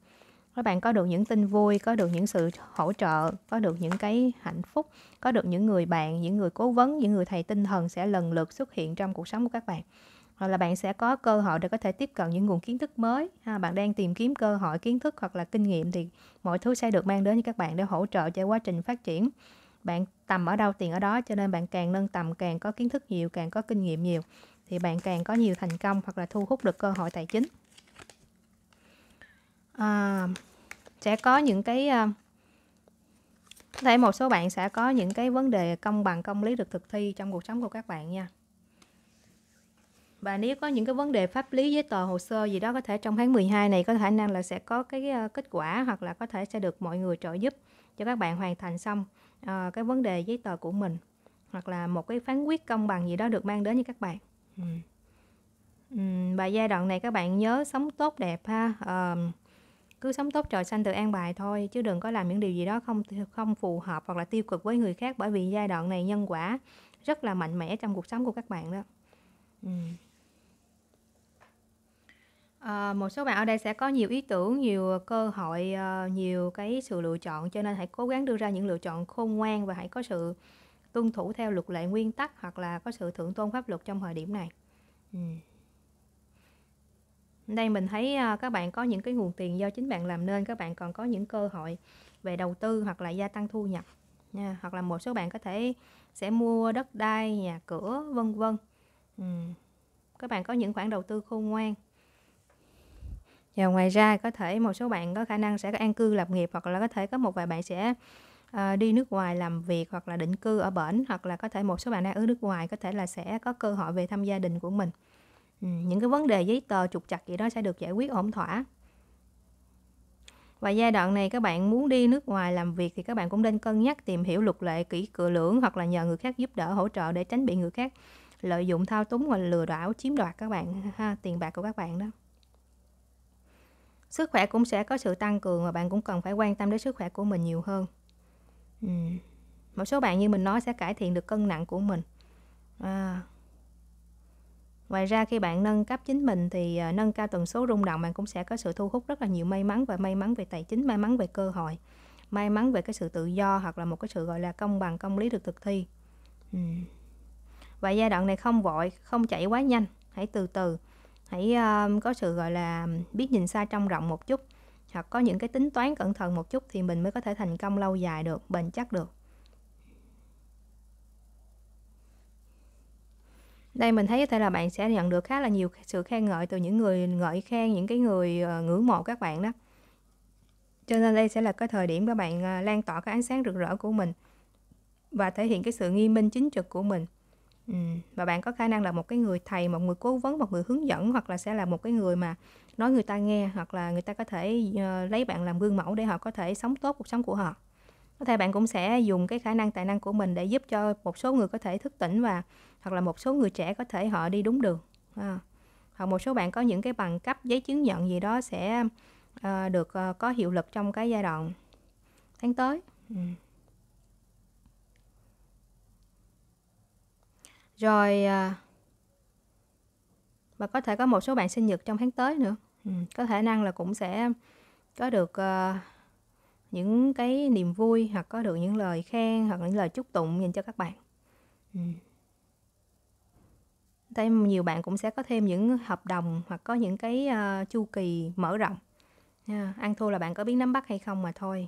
Các bạn có được những tin vui, có được những sự hỗ trợ, có được những cái hạnh phúc, có được những người bạn, những người cố vấn, những người thầy tinh thần sẽ lần lượt xuất hiện trong cuộc sống của các bạn hoặc là bạn sẽ có cơ hội để có thể tiếp cận những nguồn kiến thức mới ha bạn đang tìm kiếm cơ hội kiến thức hoặc là kinh nghiệm thì mọi thứ sẽ được mang đến cho các bạn để hỗ trợ cho quá trình phát triển bạn tầm ở đâu tiền ở đó cho nên bạn càng nâng tầm càng có kiến thức nhiều càng có kinh nghiệm nhiều thì bạn càng có nhiều thành công hoặc là thu hút được cơ hội tài chính à, sẽ có những cái có à, thể một số bạn sẽ có những cái vấn đề công bằng công lý được thực thi trong cuộc sống của các bạn nha và nếu có những cái vấn đề pháp lý giấy tờ hồ sơ gì đó có thể trong tháng 12 này có khả năng là sẽ có cái ờ, kết quả hoặc là có thể sẽ được mọi người trợ giúp cho các bạn hoàn thành xong uh, cái vấn đề giấy tờ của mình hoặc là một cái phán quyết công bằng gì đó được mang đến với các bạn. Ừ. và giai đoạn này các bạn nhớ sống tốt đẹp ha. Uh, cứ sống tốt trời xanh tự an bài thôi chứ đừng có làm những điều gì đó không không phù hợp hoặc là tiêu cực với người khác bởi vì giai đoạn này nhân quả rất là mạnh mẽ trong cuộc sống của các bạn đó. Ừ. Ờ, một số bạn ở đây sẽ có nhiều ý tưởng, nhiều ờ, cơ hội, ờ, nhiều cái sự lựa chọn cho nên hãy cố gắng đưa ra những lựa chọn khôn ngoan và hãy có sự tuân thủ theo luật lệ, nguyên tắc hoặc là có sự thượng tôn pháp luật trong thời điểm này. Ừm. Đây mình thấy, ờ, các bạn có những cái nguồn tiền do chính bạn làm nên, các bạn còn có những cơ hội về đầu tư hoặc là gia tăng thu nhập nha, hoặc là một số bạn có thể sẽ mua đất đai, nhà cửa, vân vân. Ừm, các bạn có những khoản đầu tư khôn ngoan và ngoài ra có thể một số bạn có khả năng sẽ an cư lập nghiệp hoặc là có thể có một vài bạn sẽ uh, đi nước ngoài làm việc hoặc là định cư ở bển hoặc là có thể một số bạn đang ở nước ngoài có thể là sẽ có cơ hội về thăm gia đình của mình ừ, những cái vấn đề giấy tờ trục chặt gì đó sẽ được giải quyết ổn thỏa và giai đoạn này các bạn muốn đi nước ngoài làm việc thì các bạn cũng nên cân nhắc tìm hiểu luật lệ kỹ cửa lưỡng hoặc là nhờ người khác giúp đỡ hỗ trợ để tránh bị người khác lợi dụng thao túng và lừa đảo chiếm đoạt các bạn ha, tiền bạc của các bạn đó sức khỏe cũng sẽ có sự tăng cường và bạn cũng cần phải quan tâm đến sức khỏe của mình nhiều hơn ừ. một số bạn như mình nói sẽ cải thiện được cân nặng của mình à. ngoài ra khi bạn nâng cấp chính mình thì à, nâng cao tần số rung động bạn cũng sẽ có sự thu hút rất là nhiều may mắn và may mắn về tài chính may mắn về cơ hội may mắn về cái sự tự do hoặc là một cái sự gọi là công bằng công lý được thực thi ừ. và giai đoạn này không vội không chạy quá nhanh hãy từ từ hãy uh, có sự gọi là biết nhìn xa trong rộng một chút hoặc có những cái tính toán cẩn thận một chút thì mình mới có thể thành công lâu dài được bền chắc được đây mình thấy có thể là bạn sẽ nhận được khá là nhiều sự khen ngợi từ những người ngợi khen những cái người ờ, ngưỡng mộ các bạn đó cho nên đây sẽ là cái thời điểm các bạn ờ, lan tỏa cái ánh sáng rực rỡ của mình và thể hiện cái sự nghiêm minh chính trực của mình Ừ, và bạn có khả năng là một cái người thầy, một người cố vấn, một người hướng dẫn hoặc là sẽ là một cái người mà nói người ta nghe hoặc là người ta có thể uh, lấy bạn làm gương mẫu để họ có thể sống tốt cuộc sống của họ. Có thể bạn cũng sẽ dùng cái khả năng tài năng của mình để giúp cho một số người có thể thức tỉnh và hoặc là một số người trẻ có thể họ đi đúng đường. À. Hoặc một số bạn có những cái bằng cấp, giấy chứng nhận gì đó sẽ uh, được uh, có hiệu lực trong cái giai đoạn tháng tới. Ừ. Rồi à, và có thể có một số bạn sinh nhật trong tháng tới nữa. Ừ, có thể năng là cũng sẽ có được à, những cái niềm vui hoặc có được những lời khen hoặc những lời chúc tụng dành cho các bạn. Ừ. Tại nhiều bạn cũng sẽ có thêm những hợp đồng hoặc có những cái à, chu kỳ mở rộng. À, ăn thua là bạn có biết nắm bắt hay không mà thôi.